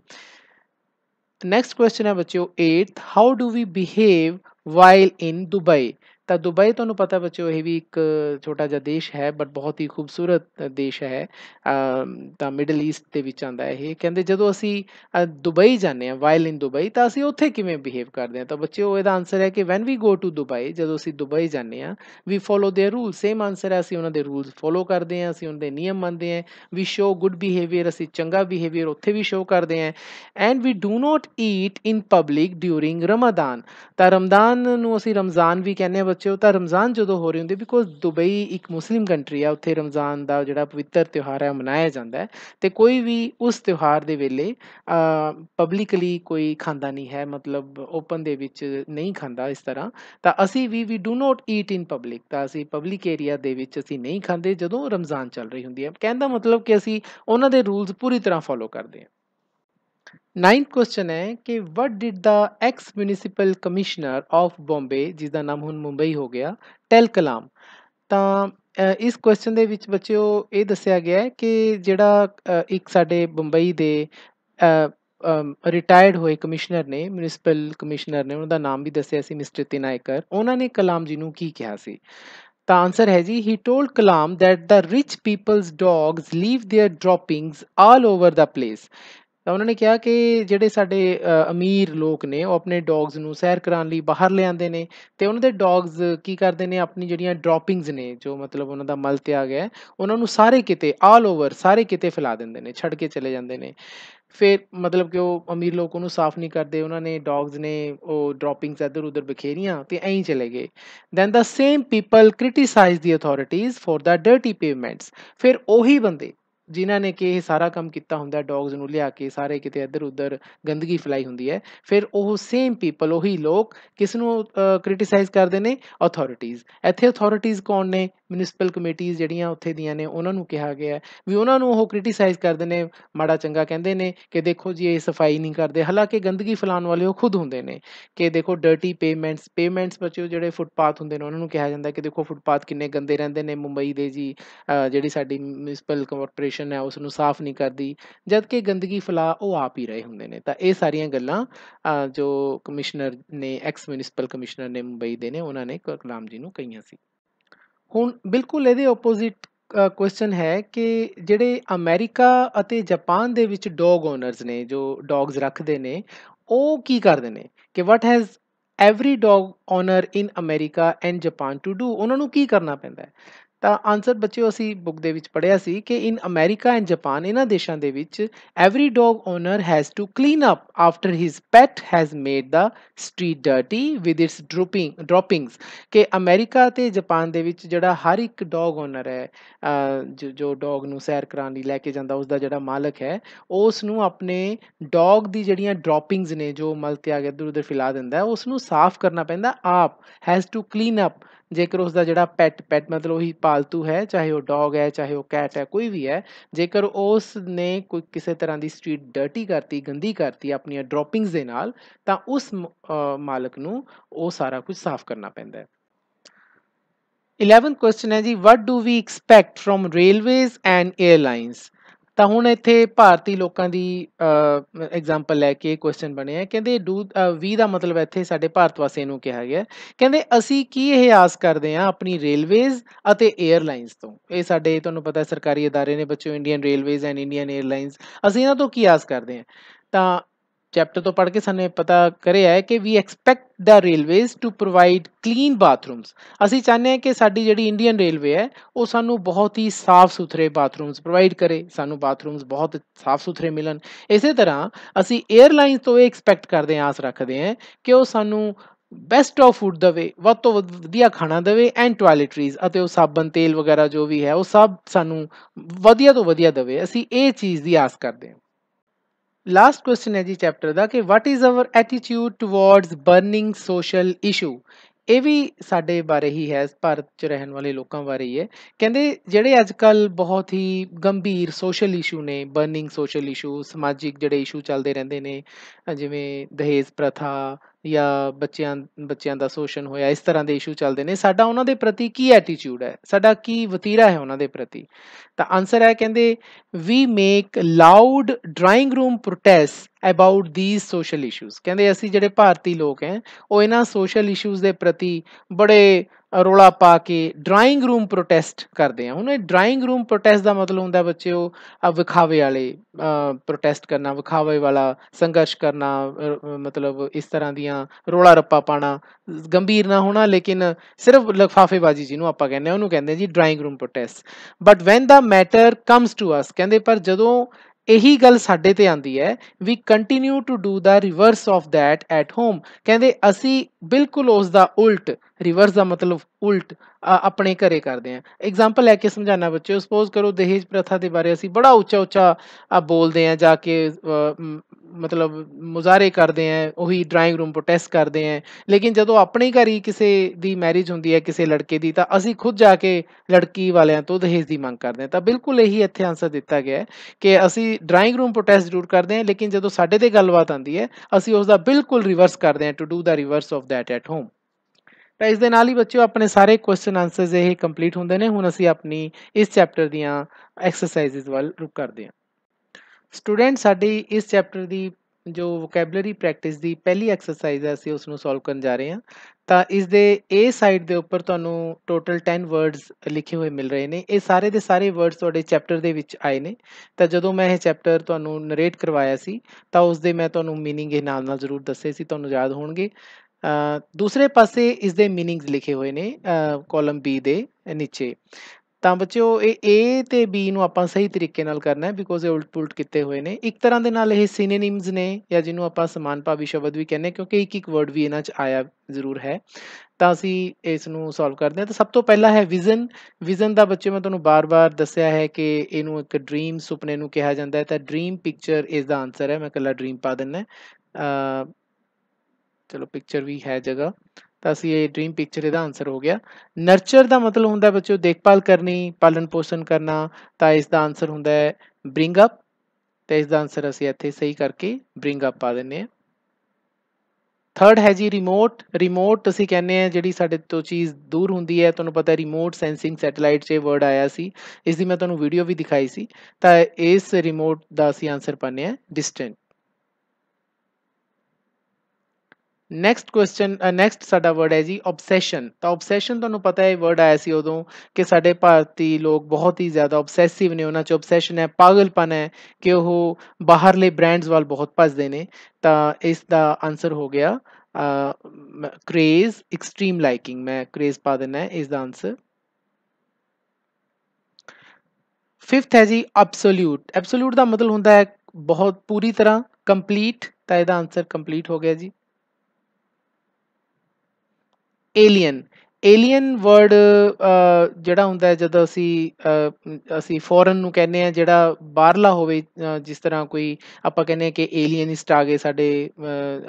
The next question है बच्चों eighth how do we behave while in Dubai ਤਾਂ ਦੁਬਈ ਤੁਹਾਨੂੰ ਪਤਾ ਬੱਚਿਓ ਇਹ ਵੀ ਇੱਕ ਛੋਟਾ ਜਿਹਾ ਦੇਸ਼ ਹੈ ਬਟ ਬਹੁਤ ਹੀ ਖੂਬਸੂਰਤ ਦੇਸ਼ ਹੈ ਤਾਂ ਮਿਡਲ ਈਸਟ ਦੇ ਵਿੱਚ ਆਂਦਾ ਇਹ ਕਹਿੰਦੇ ਜਦੋਂ ਅਸੀਂ ਦੁਬਈ ਜਾਂਦੇ ਆ ਵਾਈਲ ਇਨ ਦੁਬਈ ਤਾਂ ਅਸੀਂ ਉੱਥੇ ਕਿਵੇਂ ਬਿਹੇਵ ਕਰਦੇ ਆ ਤਾਂ ਬੱਚਿਓ ਇਹਦਾ ਆਨਸਰ ਹੈ ਕਿ when we go to Dubai ਜਦੋਂ ਅਸੀਂ ਦੁਬਈ ਜਾਂਦੇ ਆ we follow their rule same answer ਹੈ ਅਸੀਂ ਉਹਨਾਂ ਦੇ ਰੂਲਸ ਫੋਲੋ ਕਰਦੇ ਆ ਅਸੀਂ ਉਹਨਾਂ ਦੇ ਨਿਯਮ ਮੰਨਦੇ ਆ ਵੀ ਸ਼ੋ ਗੁੱਡ ਬਿਹੇਵੀਅਰ ਅਸੀਂ ਚੰਗਾ ਬਿਹੇਵੀਅਰ ਉੱਥੇ ਵੀ ਸ਼ੋ ਕਰਦੇ ਆ and we do not eat in public during Ramadan ਤਾਂ ਰਮਦਾਨ ਨੂੰ ਅਸੀਂ ਰਮਜ਼ਾਨ ਵੀ ਕਹਿੰਦੇ ਆ ਬੱਚੇ ਉਹ ਤਾਂ ਰਮਜ਼ਾਨ ਜਦੋਂ ਹੋ ਰਹੀ ਹੁੰਦੀ ਬਿਕੋਜ਼ ਦੁਬਈ ਇੱਕ ਮੁਸਲਿਮ ਕੰਟਰੀ ਆ ਉੱਥੇ ਰਮਜ਼ਾਨ ਦਾ ਜਿਹੜਾ ਪਵਿੱਤਰ ਤਿਉਹਾਰ ਹੈ ਮਨਾਇਆ ਜਾਂਦਾ ਹੈ ਤੇ ਕੋਈ ਵੀ ਉਸ ਤਿਉਹਾਰ ਦੇ ਵੇਲੇ ਪਬਲਿਕਲੀ ਕੋਈ ਖਾਂਦਾ ਨਹੀਂ ਹੈ ਮਤਲਬ ਓਪਨ ਦੇ ਵਿੱਚ ਨਹੀਂ ਖਾਂਦਾ ਇਸ ਤਰ੍ਹਾਂ ਤਾਂ ਅਸੀਂ ਵੀ we do not eat in public ਤਾਂ ਅਸੀਂ ਪਬਲਿਕ ਏਰੀਆ ਦੇ ਵਿੱਚ ਅਸੀਂ ਨਹੀਂ ਖਾਂਦੇ ਜਦੋਂ ਰਮਜ਼ਾਨ ਚੱਲ ਰਹੀ ਹੁੰਦੀ ਹੈ ਕਹਿੰਦਾ ਮਤਲਬ ਕਿ ਅਸੀਂ ਉਹਨਾਂ ਦੇ ਰੂਲਸ ਪੂਰੀ ਤਰ੍ਹਾਂ ਫੋਲੋ ਕਰਦੇ ਹਾਂ ਨਾਈਨਥ ਕੁਐਸਚਨ ਹੈ ਕਿ what did the ex municipal commissioner of Bombay ਜਿਸ ਦਾ ਨਾਮ ਹੁਣ ਮੁੰਬਈ ਹੋ ਗਿਆ ਟੈਲ ਕਲਾਮ ਤਾਂ ਇਸ ਕੁਐਸਚਨ ਦੇ ਵਿੱਚ ਬੱਚਿਓ ਇਹ ਦੱਸਿਆ ਗਿਆ ਹੈ ਕਿ ਜਿਹੜਾ ਇੱਕ ਸਾਡੇ ਬੰਬਈ ਦੇ ਰਿਟਾਇਰਡ ਹੋਏ ਕਮਿਸ਼ਨਰ ਨੇ ਮਿਊਨਿਸਪਲ ਕਮਿਸ਼ਨਰ ਨੇ ਉਹਨਾਂ ਦਾ ਨਾਮ ਵੀ ਦੱਸਿਆ ਸੀ ਮਿਸਟਰ ਤਿਨਾਇਕਰ ਉਹਨਾਂ ਨੇ ਕਲਾਮ ਜੀ ਨੂੰ ਕੀ ਕਿਹਾ ਸੀ ਤਾਂ ਆਨਸਰ ਹੈ ਜੀ he told Kalam that the rich people's dogs leave their droppings all over the place ਤਾਂ ਉਹਨਾਂ ਨੇ ਕਿਹਾ ਕਿ ਜਿਹੜੇ ਸਾਡੇ ਅਮੀਰ ਲੋਕ ਨੇ ਉਹ ਆਪਣੇ ਡੌਗਸ ਨੂੰ ਸੈਰ ਕਰਾਉਣ ਲਈ ਬਾਹਰ ਲਿਆਉਂਦੇ ਨੇ ਤੇ ਉਹਨਾਂ ਦੇ ਡੌਗਸ ਕੀ ਕਰਦੇ ਨੇ ਆਪਣੀ ਜਿਹੜੀਆਂ ਡ੍ਰੌਪਿੰਗਸ ਨੇ ਜੋ ਮਤਲਬ ਉਹਨਾਂ ਦਾ ਮਲ ਤੇ ਆ ਗਿਆ ਉਹਨਾਂ ਨੂੰ ਸਾਰੇ ਕਿਤੇ ਆਲ ਓਵਰ ਸਾਰੇ ਕਿਤੇ ਫੈਲਾ ਦਿੰਦੇ ਨੇ ਛੱਡ ਕੇ ਚਲੇ ਜਾਂਦੇ ਨੇ ਫਿਰ ਮਤਲਬ ਕਿ ਉਹ ਅਮੀਰ ਲੋਕ ਉਹਨੂੰ ਸਾਫ਼ ਨਹੀਂ ਕਰਦੇ ਉਹਨਾਂ ਨੇ ਡੌਗਸ ਨੇ ਉਹ ਡ੍ਰੌਪਿੰਗਸ ਇੱਧਰ ਉੱਧਰ ਬਖੇਰੀਆਂ ਤੇ ਐਂ ਚਲੇ ਗਏ then the same people criticise the authorities for the dirty pavements ਫਿਰ ਉਹੀ ਬੰਦੇ ਜਿਨ੍ਹਾਂ ਨੇ ਕਿ ਇਹ ਸਾਰਾ ਕੰਮ ਕੀਤਾ ਹੁੰਦਾ ਡੌਗਸ ਨੂੰ ਲਿਆ ਕੇ ਸਾਰੇ ਕਿਤੇ ਇੱਧਰ ਉੱਧਰ ਗੰਦਗੀ ਫਲਾਈ ਹੁੰਦੀ ਹੈ ਫਿਰ ਉਹ ਸੇਮ ਪੀਪਲ ਉਹੀ ਲੋਕ ਕਿਸ ਨੂੰ ਕ੍ਰਿਟਿਸਾਈਜ਼ ਕਰਦੇ ਨੇ ਅਥਾਰਟੀਜ਼ ਇੱਥੇ ਅਥਾਰਟੀਜ਼ ਕੌਣ ਨੇ ਮਿਊਨਿਸਪਲ ਕਮੇਟੀਆਂ ਜਿਹੜੀਆਂ ਉੱਥੇ ਦੀਆਂ ਨੇ ਉਹਨਾਂ ਨੂੰ ਕਿਹਾ ਗਿਆ ਵੀ ਉਹਨਾਂ ਨੂੰ ਉਹ ਕ੍ਰਿਟਿਸਾਈਜ਼ ਕਰਦੇ ਨੇ ਮਾੜਾ ਚੰਗਾ ਕਹਿੰਦੇ ਨੇ ਕਿ ਦੇਖੋ ਜੀ ਇਹ ਸਫਾਈ ਨਹੀਂ ਕਰਦੇ ਹਾਲਾਂਕਿ ਗੰਦਗੀ ਫੈਲਾਉਣ ਵਾਲੇ ਉਹ ਖੁਦ ਹੁੰਦੇ ਨੇ ਕਿ ਦੇਖੋ ਡਰਟੀ ਪੇਮੈਂਟਸ ਪੇਮੈਂਟਸ ਬੱਚੇ ਜਿਹੜੇ ਫੁੱਟਪਾਥ ਹੁੰਦੇ ਨੇ ਉਹਨਾਂ ਨੂੰ ਕਿਹਾ ਜਾਂਦਾ ਕਿ ਦੇਖੋ ਫੁੱਟਪਾਥ ਕਿੰਨੇ ਗੰਦੇ ਰਹਿੰਦੇ ਨੇ ਮੁੰਬਈ ਦੇ ਜੀ ਜਿਹੜੀ ਸਾਡੀ ਮਿਊਨਿਸਪਲ ਕਾਰਪੋਰੇਸ਼ਨ ਹੈ ਉਸ ਨੂੰ ਸਾਫ਼ ਨਹੀਂ ਕਰਦੀ ਜਦ ਕਿ ਗੰਦਗੀ ਫਲਾ ਉਹ ਆਪ ਹੀ ਰਹੇ ਹੁੰਦੇ ਨੇ ਤਾਂ ਇਹ ਸਾਰੀਆਂ ਗੱਲਾਂ ਜੋ ਕਮਿਸ਼ਨਰ ਨੇ ਐਕਸ ਮਿਊਨਿਸਪਲ ਕਮਿਸ਼ਨਰ ਨੇ ਮੁੰਬਈ ਦੇ ਨੇ ਉਹਨਾਂ ਨੇ ਕਲਾਮ ਜੀ ਨੂੰ ਕਹੀਆਂ ਸੀ ਹੁਣ ਬਿਲਕੁਲ ਇਹਦੇ ਆਪੋਜ਼ਿਟ ਕੁਐਸਚਨ ਹੈ ਕਿ ਜਿਹੜੇ ਅਮਰੀਕਾ ਅਤੇ ਜਾਪਾਨ ਦੇ ਵਿੱਚ ਡੌਗ ਓਨਰਸ ਨੇ ਜੋ ਡੌਗਸ ਰੱਖਦੇ ਨੇ ਉਹ ਕੀ ਕਰਦੇ ਨੇ ਕਿ what has every dog owner in America and Japan to do ਉਹਨਾਂ ਨੂੰ ਕੀ ਕਰਨਾ ਪੈਂਦਾ ਹੈ ਤਾਂ ਆਨਸਰ ਬੱਚਿਓ ਅਸੀਂ ਬੁੱਕ ਦੇ ਵਿੱਚ ਪੜਿਆ ਸੀ ਕਿ ਇਨ ਅਮਰੀਕਾ ਐਂਡ ਜਾਪਾਨ ਇਹਨਾਂ ਦੇਸ਼ਾਂ ਦੇ ਵਿੱਚ every dog owner has to clean up after his pet has made the street dirty with its dropping droppings ਕਿ ਅਮਰੀਕਾ ਤੇ ਜਾਪਾਨ ਦੇ ਵਿੱਚ ਜਿਹੜਾ ਹਰ ਇੱਕ ਡੌਗ ਓਨਰ ਹੈ ਜੋ ਡੌਗ ਨੂੰ ਸੈਰ ਕਰਾਉਣ ਲਈ ਲੈ ਕੇ ਜਾਂਦਾ ਉਸ ਦਾ ਜਿਹੜਾ ਮਾਲਕ ਹੈ ਉਸ ਨੂੰ ਆਪਣੇ ਡੌਗ ਦੀ ਜਿਹੜੀਆਂ ਡ੍ਰੋਪਿੰਗਸ ਨੇ ਜੋ ਮਲ ਤਿਆਗ ਦੂਰ ਉਧਰ ਫਿਲਾ ਦਿੰਦਾ ਉਸ ਨੂੰ ਸਾਫ਼ ਕਰਨਾ ਪੈਂਦਾ ਆਪ ਹੈਜ਼ ਟੂ ਕਲੀਨ ਅਪ ਜੇਕਰ ਉਸ ਦਾ ਜਿਹੜਾ ਪੈਟ ਪੈਟ ਮਤਲਬ ਉਹੀ ਪਾਲਤੂ ਹੈ ਚਾਹੇ ਉਹ ਡੌਗ ਹੈ ਚਾਹੇ ਉਹ ਕੈਟ ਹੈ ਕੋਈ ਵੀ ਹੈ ਜੇਕਰ ਉਸ ਨੇ ਕੋਈ ਕਿਸੇ ਤਰ੍ਹਾਂ ਦੀ ਸਟਰੀਟ ਡਰਟੀ ਕਰਤੀ ਗੰਦੀ ਕਰਤੀ ਆਪਣੀਆਂ ਡ੍ਰੌਪਿੰਗਸ ਦੇ ਨਾਲ ਤਾਂ ਉਸ ਮਾਲਕ ਨੂੰ ਉਹ ਸਾਰਾ ਕੁਝ ਸਾਫ਼ ਕਰਨਾ ਪੈਂਦਾ ਹੈ 11th question ਹੈ ਜੀ what do we expect from railways and airlines ਤਾਂ ਹੁਣ ਇੱਥੇ ਭਾਰਤੀ ਲੋਕਾਂ ਦੀ ਐਗਜ਼ਾਮਪਲ ਲੈ ਕੇ ਕੁਐਸਚਨ ਬਣਿਆ ਕਹਿੰਦੇ ਡੂ ਵੀ ਦਾ ਮਤਲਬ ਇੱਥੇ ਸਾਡੇ ਭਾਰਤ ਵਾਸੀਆਂ ਨੂੰ ਕਿਹਾ ਗਿਆ ਕਹਿੰਦੇ ਅਸੀਂ ਕੀ ਇਹ ਆਸ ਕਰਦੇ ਹਾਂ ਆਪਣੀ ਰੇਲਵੇਜ਼ ਅਤੇ 에ਅਰਲਾਈਨਸ ਤੋਂ ਇਹ ਸਾਡੇ ਤੁਹਾਨੂੰ ਪਤਾ ਸਰਕਾਰੀ ادارے ਨੇ ਬੱਚੋ Indian railways and Indian airlines ਅਸੀਂ ਇਹਨਾਂ ਤੋਂ ਕੀ ਆਸ ਕਰਦੇ ਹਾਂ ਤਾਂ ਚੈਪਟਰ ਤੋਂ ਪੜ੍ਹ ਕੇ ਸਾਨੂੰ ਪਤਾ ਕਰਿਆ ਹੈ ਕਿ we expect the railways to provide clean bathrooms ਅਸੀਂ ਚਾਹੁੰਦੇ ਹਾਂ ਕਿ ਸਾਡੀ ਜਿਹੜੀ ਇੰਡੀਅਨ ਰੇਲਵੇ ਹੈ ਉਹ ਸਾਨੂੰ ਬਹੁਤ ਹੀ ਸਾਫ਼ ਸੁਥਰੇ ਬਾਥਰੂਮਸ ਪ੍ਰੋਵਾਈਡ ਕਰੇ ਸਾਨੂੰ ਬਾਥਰੂਮਸ ਬਹੁਤ ਸਾਫ਼ ਸੁਥਰੇ ਮਿਲਣ ਇਸੇ ਤਰ੍ਹਾਂ ਅਸੀਂ 에ਅਰਲਾਈਨਸ ਤੋਂ ਇਹ ਐਕਸਪੈਕਟ ਕਰਦੇ ਹਾਂ ਆਸ ਰੱਖਦੇ ਹਾਂ ਕਿ ਉਹ ਸਾਨੂੰ ਬੈਸਟ ਆਫ ਫੂਡ ਦਵੇ ਵੱਧ ਤੋਂ ਵੱਧ ਵਧੀਆ ਖਾਣਾ ਦਵੇ ਐਂਡ ਟਾਇਲਟਰੀਜ਼ ਅਤੇ ਉਹ ਸਾਬਣ ਤੇਲ ਵਗੈਰਾ ਜੋ ਵੀ ਹੈ ਉਹ ਸਭ ਸਾਨੂੰ ਵਧੀਆ ਤੋਂ ਵਧੀਆ ਦਵੇ ਅਸੀਂ ਇਹ ਚੀਜ਼ ਦੀ ਆਸ ਕਰਦੇ ਹਾਂ ਲਾਸਟ ਕੁਐਸਚਨ ਹੈ ਜੀ ਚੈਪਟਰ ਦਾ ਕਿ what is our attitude towards burning social issue ਇਹ ਵੀ ਸਾਡੇ ਬਾਰੇ ਹੀ ਹੈ ਭਾਰਤ 'ਚ ਰਹਿਣ ਵਾਲੇ ਲੋਕਾਂ ਬਾਰੇ ਹੀ ਹੈ ਕਹਿੰਦੇ ਜਿਹੜੇ ਅੱਜ ਕੱਲ ਬਹੁਤ ਹੀ ਗੰਭੀਰ ਸੋਸ਼ਲ ਇਸ਼ੂ ਨੇ ਬਰਨਿੰਗ ਸੋਸ਼ਲ ਇਸ਼ੂ ਸਮਾਜਿਕ ਜਿਹੜੇ ਇਸ਼ੂ ਚੱਲਦੇ ਰਹਿੰਦੇ ਨੇ ਜਿਵੇਂ ਦਹੇਜ ਪ੍ਰਥਾ ਜਾਂ ਬੱਚਿਆਂ ਬੱਚਿਆਂ ਦਾ ਸ਼ੋਸ਼ਣ ਹੋਇਆ ਇਸ ਤਰ੍ਹਾਂ ਦੇ ਇਸ਼ੂ ਚੱਲਦੇ ਨੇ ਸਾਡਾ ਉਹਨਾਂ ਦੇ ਪ੍ਰਤੀ ਕੀ ਐਟੀਟਿਊਡ ਹੈ ਸਾਡਾ ਕੀ ਵਤੀਰਾ ਹੈ ਉਹਨਾਂ ਦੇ ਪ੍ਰਤੀ ਤਾਂ ਆਨਸਰ ਹੈ ਕਹਿੰਦੇ we make loud drawing room protest about these social issues ਕਹਿੰਦੇ ਅਸੀਂ ਜਿਹੜੇ ਭਾਰਤੀ ਲੋਕ ਹੈ ਉਹ ਇਹਨਾਂ ਸੋਸ਼ਲ ਇਸ਼ੂਜ਼ ਦੇ ਪ੍ਰਤੀ ਬੜੇ ਰੋਲਾ ਪਾ ਕੇ ਡਰਾਇੰਗ ਰੂਮ ਪ੍ਰੋਟੈਸਟ ਕਰਦੇ ਆ ਹੁਣ ਇਹ ਡਰਾਇੰਗ ਰੂਮ ਪ੍ਰੋਟੈਸਟ ਦਾ ਮਤਲਬ ਹੁੰਦਾ ਬੱਚਿਓ ਆ ਵਿਖਾਵੇ ਵਾਲੇ ਪ੍ਰੋਟੈਸਟ ਕਰਨਾ ਵਿਖਾਵੇ ਵਾਲਾ ਸੰਘਰਸ਼ ਕਰਨਾ ਮਤਲਬ ਇਸ ਤਰ੍ਹਾਂ ਦੀਆਂ ਰੋਲਾ ਰੱਪਾ ਪਾਣਾ ਗੰਭੀਰ ਨਾ ਹੋਣਾ ਲੇਕਿਨ ਸਿਰਫ ਲਫਾਫੇਬਾਜ਼ੀ ਜਿਹਨੂੰ ਆਪਾਂ ਕਹਿੰਦੇ ਆ ਉਹਨੂੰ ਕਹਿੰਦੇ ਜੀ drawing room protest but when the matter comes to us ਕਹਿੰਦੇ ਪਰ ਜਦੋਂ ਇਹੀ ਗੱਲ ਸਾਡੇ ਤੇ ਆਂਦੀ ਹੈ we continue to do the reverse of that at home ਕਹਿੰਦੇ ਅਸੀਂ ਬਿਲਕੁਲ ਉਸ ਦਾ ਉਲਟ ਰਿਵਰਸ ਦਾ ਮਤਲਬ ਉਲਟ ਆਪਣੇ ਘਰੇ ਕਰਦੇ ਆ ਐਗਜ਼ਾਮਪਲ ਲੈ ਕੇ ਸਮਝਾਣਾ ਬੱਚਿਓ ਸਪੋਜ਼ ਕਰੋ ਦਹੇਜ ਪ੍ਰਥਾ ਦੇ ਬਾਰੇ ਅਸੀਂ ਬੜਾ ਉੱਚਾ ਉੱਚਾ ਬੋਲਦੇ ਆ ਜਾ ਕੇ ਮਤਲਬ ਮੁਜ਼ਾਰੇ ਕਰਦੇ ਆ ਉਹੀ ਡਰਾਇੰਗ ਰੂਮ ਪ੍ਰੋਟੈਸਟ ਕਰਦੇ ਆ ਲੇਕਿਨ ਜਦੋਂ ਆਪਣੇ ਘਰ ਹੀ ਕਿਸੇ ਦੀ ਮੈਰਿਜ ਹੁੰਦੀ ਹੈ ਕਿਸੇ ਲੜਕੇ ਦੀ ਤਾਂ ਅਸੀਂ ਖੁਦ ਜਾ ਕੇ ਲੜਕੀ ਵਾਲਿਆਂ ਤੋਂ ਦਹੇਜ ਦੀ ਮੰਗ ਕਰਦੇ ਆ ਤਾਂ ਬਿਲਕੁਲ ਇਹੀ ਇੱਥੇ ਆਨਸਰ ਦਿੱਤਾ ਗਿਆ ਹੈ ਕਿ ਅਸੀਂ ਡਰਾਇੰਗ ਰੂਮ ਪ੍ਰੋਟੈਸਟ ਜ਼ਰੂਰ ਕਰਦੇ ਆ ਲੇਕਿਨ ਜਦੋਂ ਸਾਡੇ ਤੇ ਗੱਲਬਾਤ ਆਉਂਦੀ ਹੈ ਅਸੀਂ ਉਸ ਦਾ ਬਿਲਕੁਲ ਰਿਵਰਸ ਕਰਦੇ ਆ to do the reverse of that at home ਤਾਂ ਇਸ ਦੇ ਨਾਲ ਹੀ ਬੱਚਿਓ ਆਪਣੇ ਸਾਰੇ ਕੁਐਸਚਨ ਆਨਸਰਸ ਇਹ ਕੰਪਲੀਟ ਹੁੰਦੇ ਨੇ ਹੁਣ ਅਸੀਂ ਆਪਣੀ ਇਸ ਚੈਪਟਰ ਦੀਆਂ ਐਕਸਰਸਾਈਜ਼ਸ ਵੱਲ ਰੁਕ ਕਰਦੇ ਆ ਸਟੂਡੈਂਟ ਸਾਡੀ ਇਸ ਚੈਪਟਰ ਦੀ ਜੋ ਵੋਕੈਬਲਰੀ ਪ੍ਰੈਕਟਿਸ ਦੀ ਪਹਿਲੀ ਐਕਸਰਸਾਈਜ਼ ਹੈ ਅਸੀਂ ਉਸ ਨੂੰ ਸੋਲਵ ਕਰਨ ਜਾ ਰਹੇ ਹਾਂ ਤਾਂ ਇਸ ਦੇ ਏ ਸਾਈਡ ਦੇ ਉੱਪਰ ਤੁਹਾਨੂੰ ਟੋਟਲ 10 ਵਰਡਸ ਲਿਖੇ ਹੋਏ ਮਿਲ ਰਹੇ ਨੇ ਇਹ ਸਾਰੇ ਦੇ ਸਾਰੇ ਵਰਡਸ ਤੁਹਾਡੇ ਚੈਪਟਰ ਦੇ ਵਿੱਚ ਆਏ ਨੇ ਤਾਂ ਜਦੋਂ ਮੈਂ ਇਹ ਚੈਪਟਰ ਤੁਹਾਨੂੰ ਨਰੇਟ ਕਰਵਾਇਆ ਸੀ ਤਾਂ ਉਸ ਦੇ ਮੈਂ ਤੁਹਾਨੂੰ मीनिंग ਇਹ ਨਾਲ ਨਾਲ ਜ਼ਰੂਰ ਦੱਸੇ ਸੀ ਤੁਹਾਨੂੰ ਯਾਦ ਹੋਣਗੇ ਦੂਸਰੇ ਪਾਸੇ ਇਸ ਦੇ मीनिंग्स ਲਿਖੇ ਹੋਏ ਨੇ ਕਾਲਮ B ਦੇ ਨੀਚੇ ਤਾਂ ਬੱਚਿਓ ਇਹ A ਤੇ B ਨੂੰ ਆਪਾਂ ਸਹੀ ਤਰੀਕੇ ਨਾਲ ਕਰਨਾ ਹੈ ਬਿਕੋਜ਼ ਇਹ ਉਲਟ-ਪੁਲਟ ਕੀਤੇ ਹੋਏ ਨੇ ਇੱਕ ਤਰ੍ਹਾਂ ਦੇ ਨਾਲ ਇਹ ਸਿਨੋਨਿਮਸ ਨੇ ਜਾਂ ਜਿਹਨੂੰ ਆਪਾਂ ਸਮਾਨਭਾਵੀ ਸ਼ਬਦ ਵੀ ਕਹਿੰਦੇ ਕਿਉਂਕਿ ਇੱਕ-ਇੱਕ ਵਰਡ ਵੀ ਇਹਨਾਂ 'ਚ ਆਇਆ ਜ਼ਰੂਰ ਹੈ ਤਾਂ ਅਸੀਂ ਇਸ ਨੂੰ ਸੋਲਵ ਕਰਦੇ ਹਾਂ ਤਾਂ ਸਭ ਤੋਂ ਪਹਿਲਾ ਹੈ ਵਿਜ਼ਨ ਵਿਜ਼ਨ ਦਾ ਬੱਚੇ ਮੈਂ ਤੁਹਾਨੂੰ ਬਾਰ-ਬਾਰ ਦੱਸਿਆ ਹੈ ਕਿ ਇਹਨੂੰ ਇੱਕ ਡ੍ਰੀਮ ਸੁਪਨੇ ਨੂੰ ਕਿਹਾ ਜਾਂਦਾ ਹੈ ਤਾਂ ਡ੍ਰੀਮ ਪਿਕਚਰ ਇਸ ਦਾ ਆਨਸਰ ਹੈ ਮੈਂ ਕੱਲਾ ਡ੍ਰੀਮ ਪਾ ਦਿੰਨਾ ਚਲੋ ਪਿਕਚਰ ਵੀ ਹੈ ਜਗ੍ਹਾ ਤਾਂ ਅਸੀਂ ਇਹ ਡ੍ਰੀਮ ਪਿਕਚਰ ਇਹਦਾ ਆਨਸਰ ਹੋ ਗਿਆ ਨਰਚਰ ਦਾ ਮਤਲਬ ਹੁੰਦਾ ਬੱਚਿਓ ਦੇਖਭਾਲ ਕਰਨੀ ਪਾਲਣ ਪੋਸ਼ਣ ਕਰਨਾ ਤਾਂ ਇਸ ਦਾ ਆਨਸਰ ਹੁੰਦਾ ਹੈ ਬ੍ਰਿੰਗ ਅਪ ਤੇ ਇਸ ਦਾ ਆਨਸਰ ਅਸੀਂ ਇੱਥੇ ਸਹੀ ਕਰਕੇ ਬ੍ਰਿੰਗ ਅਪ ਪਾ ਦਿੰਨੇ ਆ ਥਰਡ ਹੈ ਜੀ ਰਿਮੋਟ ਰਿਮੋਟ ਅਸੀਂ ਕਹਿੰਦੇ ਆ ਜਿਹੜੀ ਸਾਡੇ ਤੋਂ ਚੀਜ਼ ਦੂਰ ਹੁੰਦੀ ਹੈ ਤੁਹਾਨੂੰ ਪਤਾ ਹੈ ਰਿਮੋਟ ਸੈਂਸਿੰਗ ਸੈਟੇਲਾਈਟ 'ਚ ਵਰਡ ਆਇਆ ਸੀ ਇਸ ਦੀ ਮੈਂ ਤੁਹਾਨੂੰ ਵੀਡੀਓ ਵੀ ਦਿਖਾਈ ਸੀ ਤਾਂ ਇਸ ਰਿਮੋਟ ਦਾ ਅਸੀਂ ਆਨਸਰ ਪਾਣੇ ਆ ਡਿਸਟੈਂਟ ਨੈਕਸਟ ਕੁਐਸਚਨ ਨੈਕਸਟ ਸਾਡਾ ਵਰਡ ਹੈ ਜੀ ਆਬਸੈਸ਼ਨ ਤਾਂ ਆਬਸੈਸ਼ਨ ਤੁਹਾਨੂੰ ਪਤਾ ਹੈ ਵਰਡ ਆਇਆ ਸੀ ਉਦੋਂ ਕਿ ਸਾਡੇ ਭਾਰਤੀ ਲੋਕ ਬਹੁਤ ਹੀ ਜ਼ਿਆਦਾ ਆਬਸੈਸਿਵ ਨੇ ਉਹਨਾਂ 'ਚ ਆਬਸੈਸ਼ਨ ਹੈ ਪਾਗਲਪਨ ਹੈ ਕਿ ਉਹ ਬਾਹਰਲੇ ਬ੍ਰਾਂਡਸ ਵੱਲ ਬਹੁਤ ਭੱਜਦੇ ਨੇ ਤਾਂ ਇਸ ਦਾ ਆਨਸਰ ਹੋ ਗਿਆ ਕ੍ਰੇਜ਼ ਐਕਸਟ੍ਰੀਮ ਲਾਈਕਿੰਗ ਮੈਂ ਕ੍ਰੇਜ਼ ਪਾ ਦੇਣਾ ਹੈ ਇਸ ਦਾ ਆਨਸਰ ਫਿਫਥ ਹੈ ਜੀ ਐਬਸੋਲੂਟ ਐਬਸੋਲੂਟ ਦਾ ਮਤਲਬ ਹੁੰਦਾ ਹੈ ਬਹੁਤ ਪੂਰੀ ਤਰ੍ਹਾਂ ਕੰਪਲੀਟ ਤਾਂ ਇਹਦਾ ਆਨਸਰ ਕੰਪਲੀਟ ਹੋ ਗਿਆ ਜੀ ਏਲੀਅਨ ਏਲੀਅਨ ਵਰਡ ਜਿਹੜਾ ਹੁੰਦਾ ਜਦੋਂ ਅਸੀਂ ਅਸੀਂ ਫੋਰਨ ਨੂੰ ਕਹਿੰਦੇ ਆ ਜਿਹੜਾ ਬਾਹਰਲਾ ਹੋਵੇ ਜਿਸ ਤਰ੍ਹਾਂ ਕੋਈ ਆਪਾਂ ਕਹਿੰਦੇ ਆ ਕਿ ਏਲੀਅਨਿਸਟ ਆ ਗਏ ਸਾਡੇ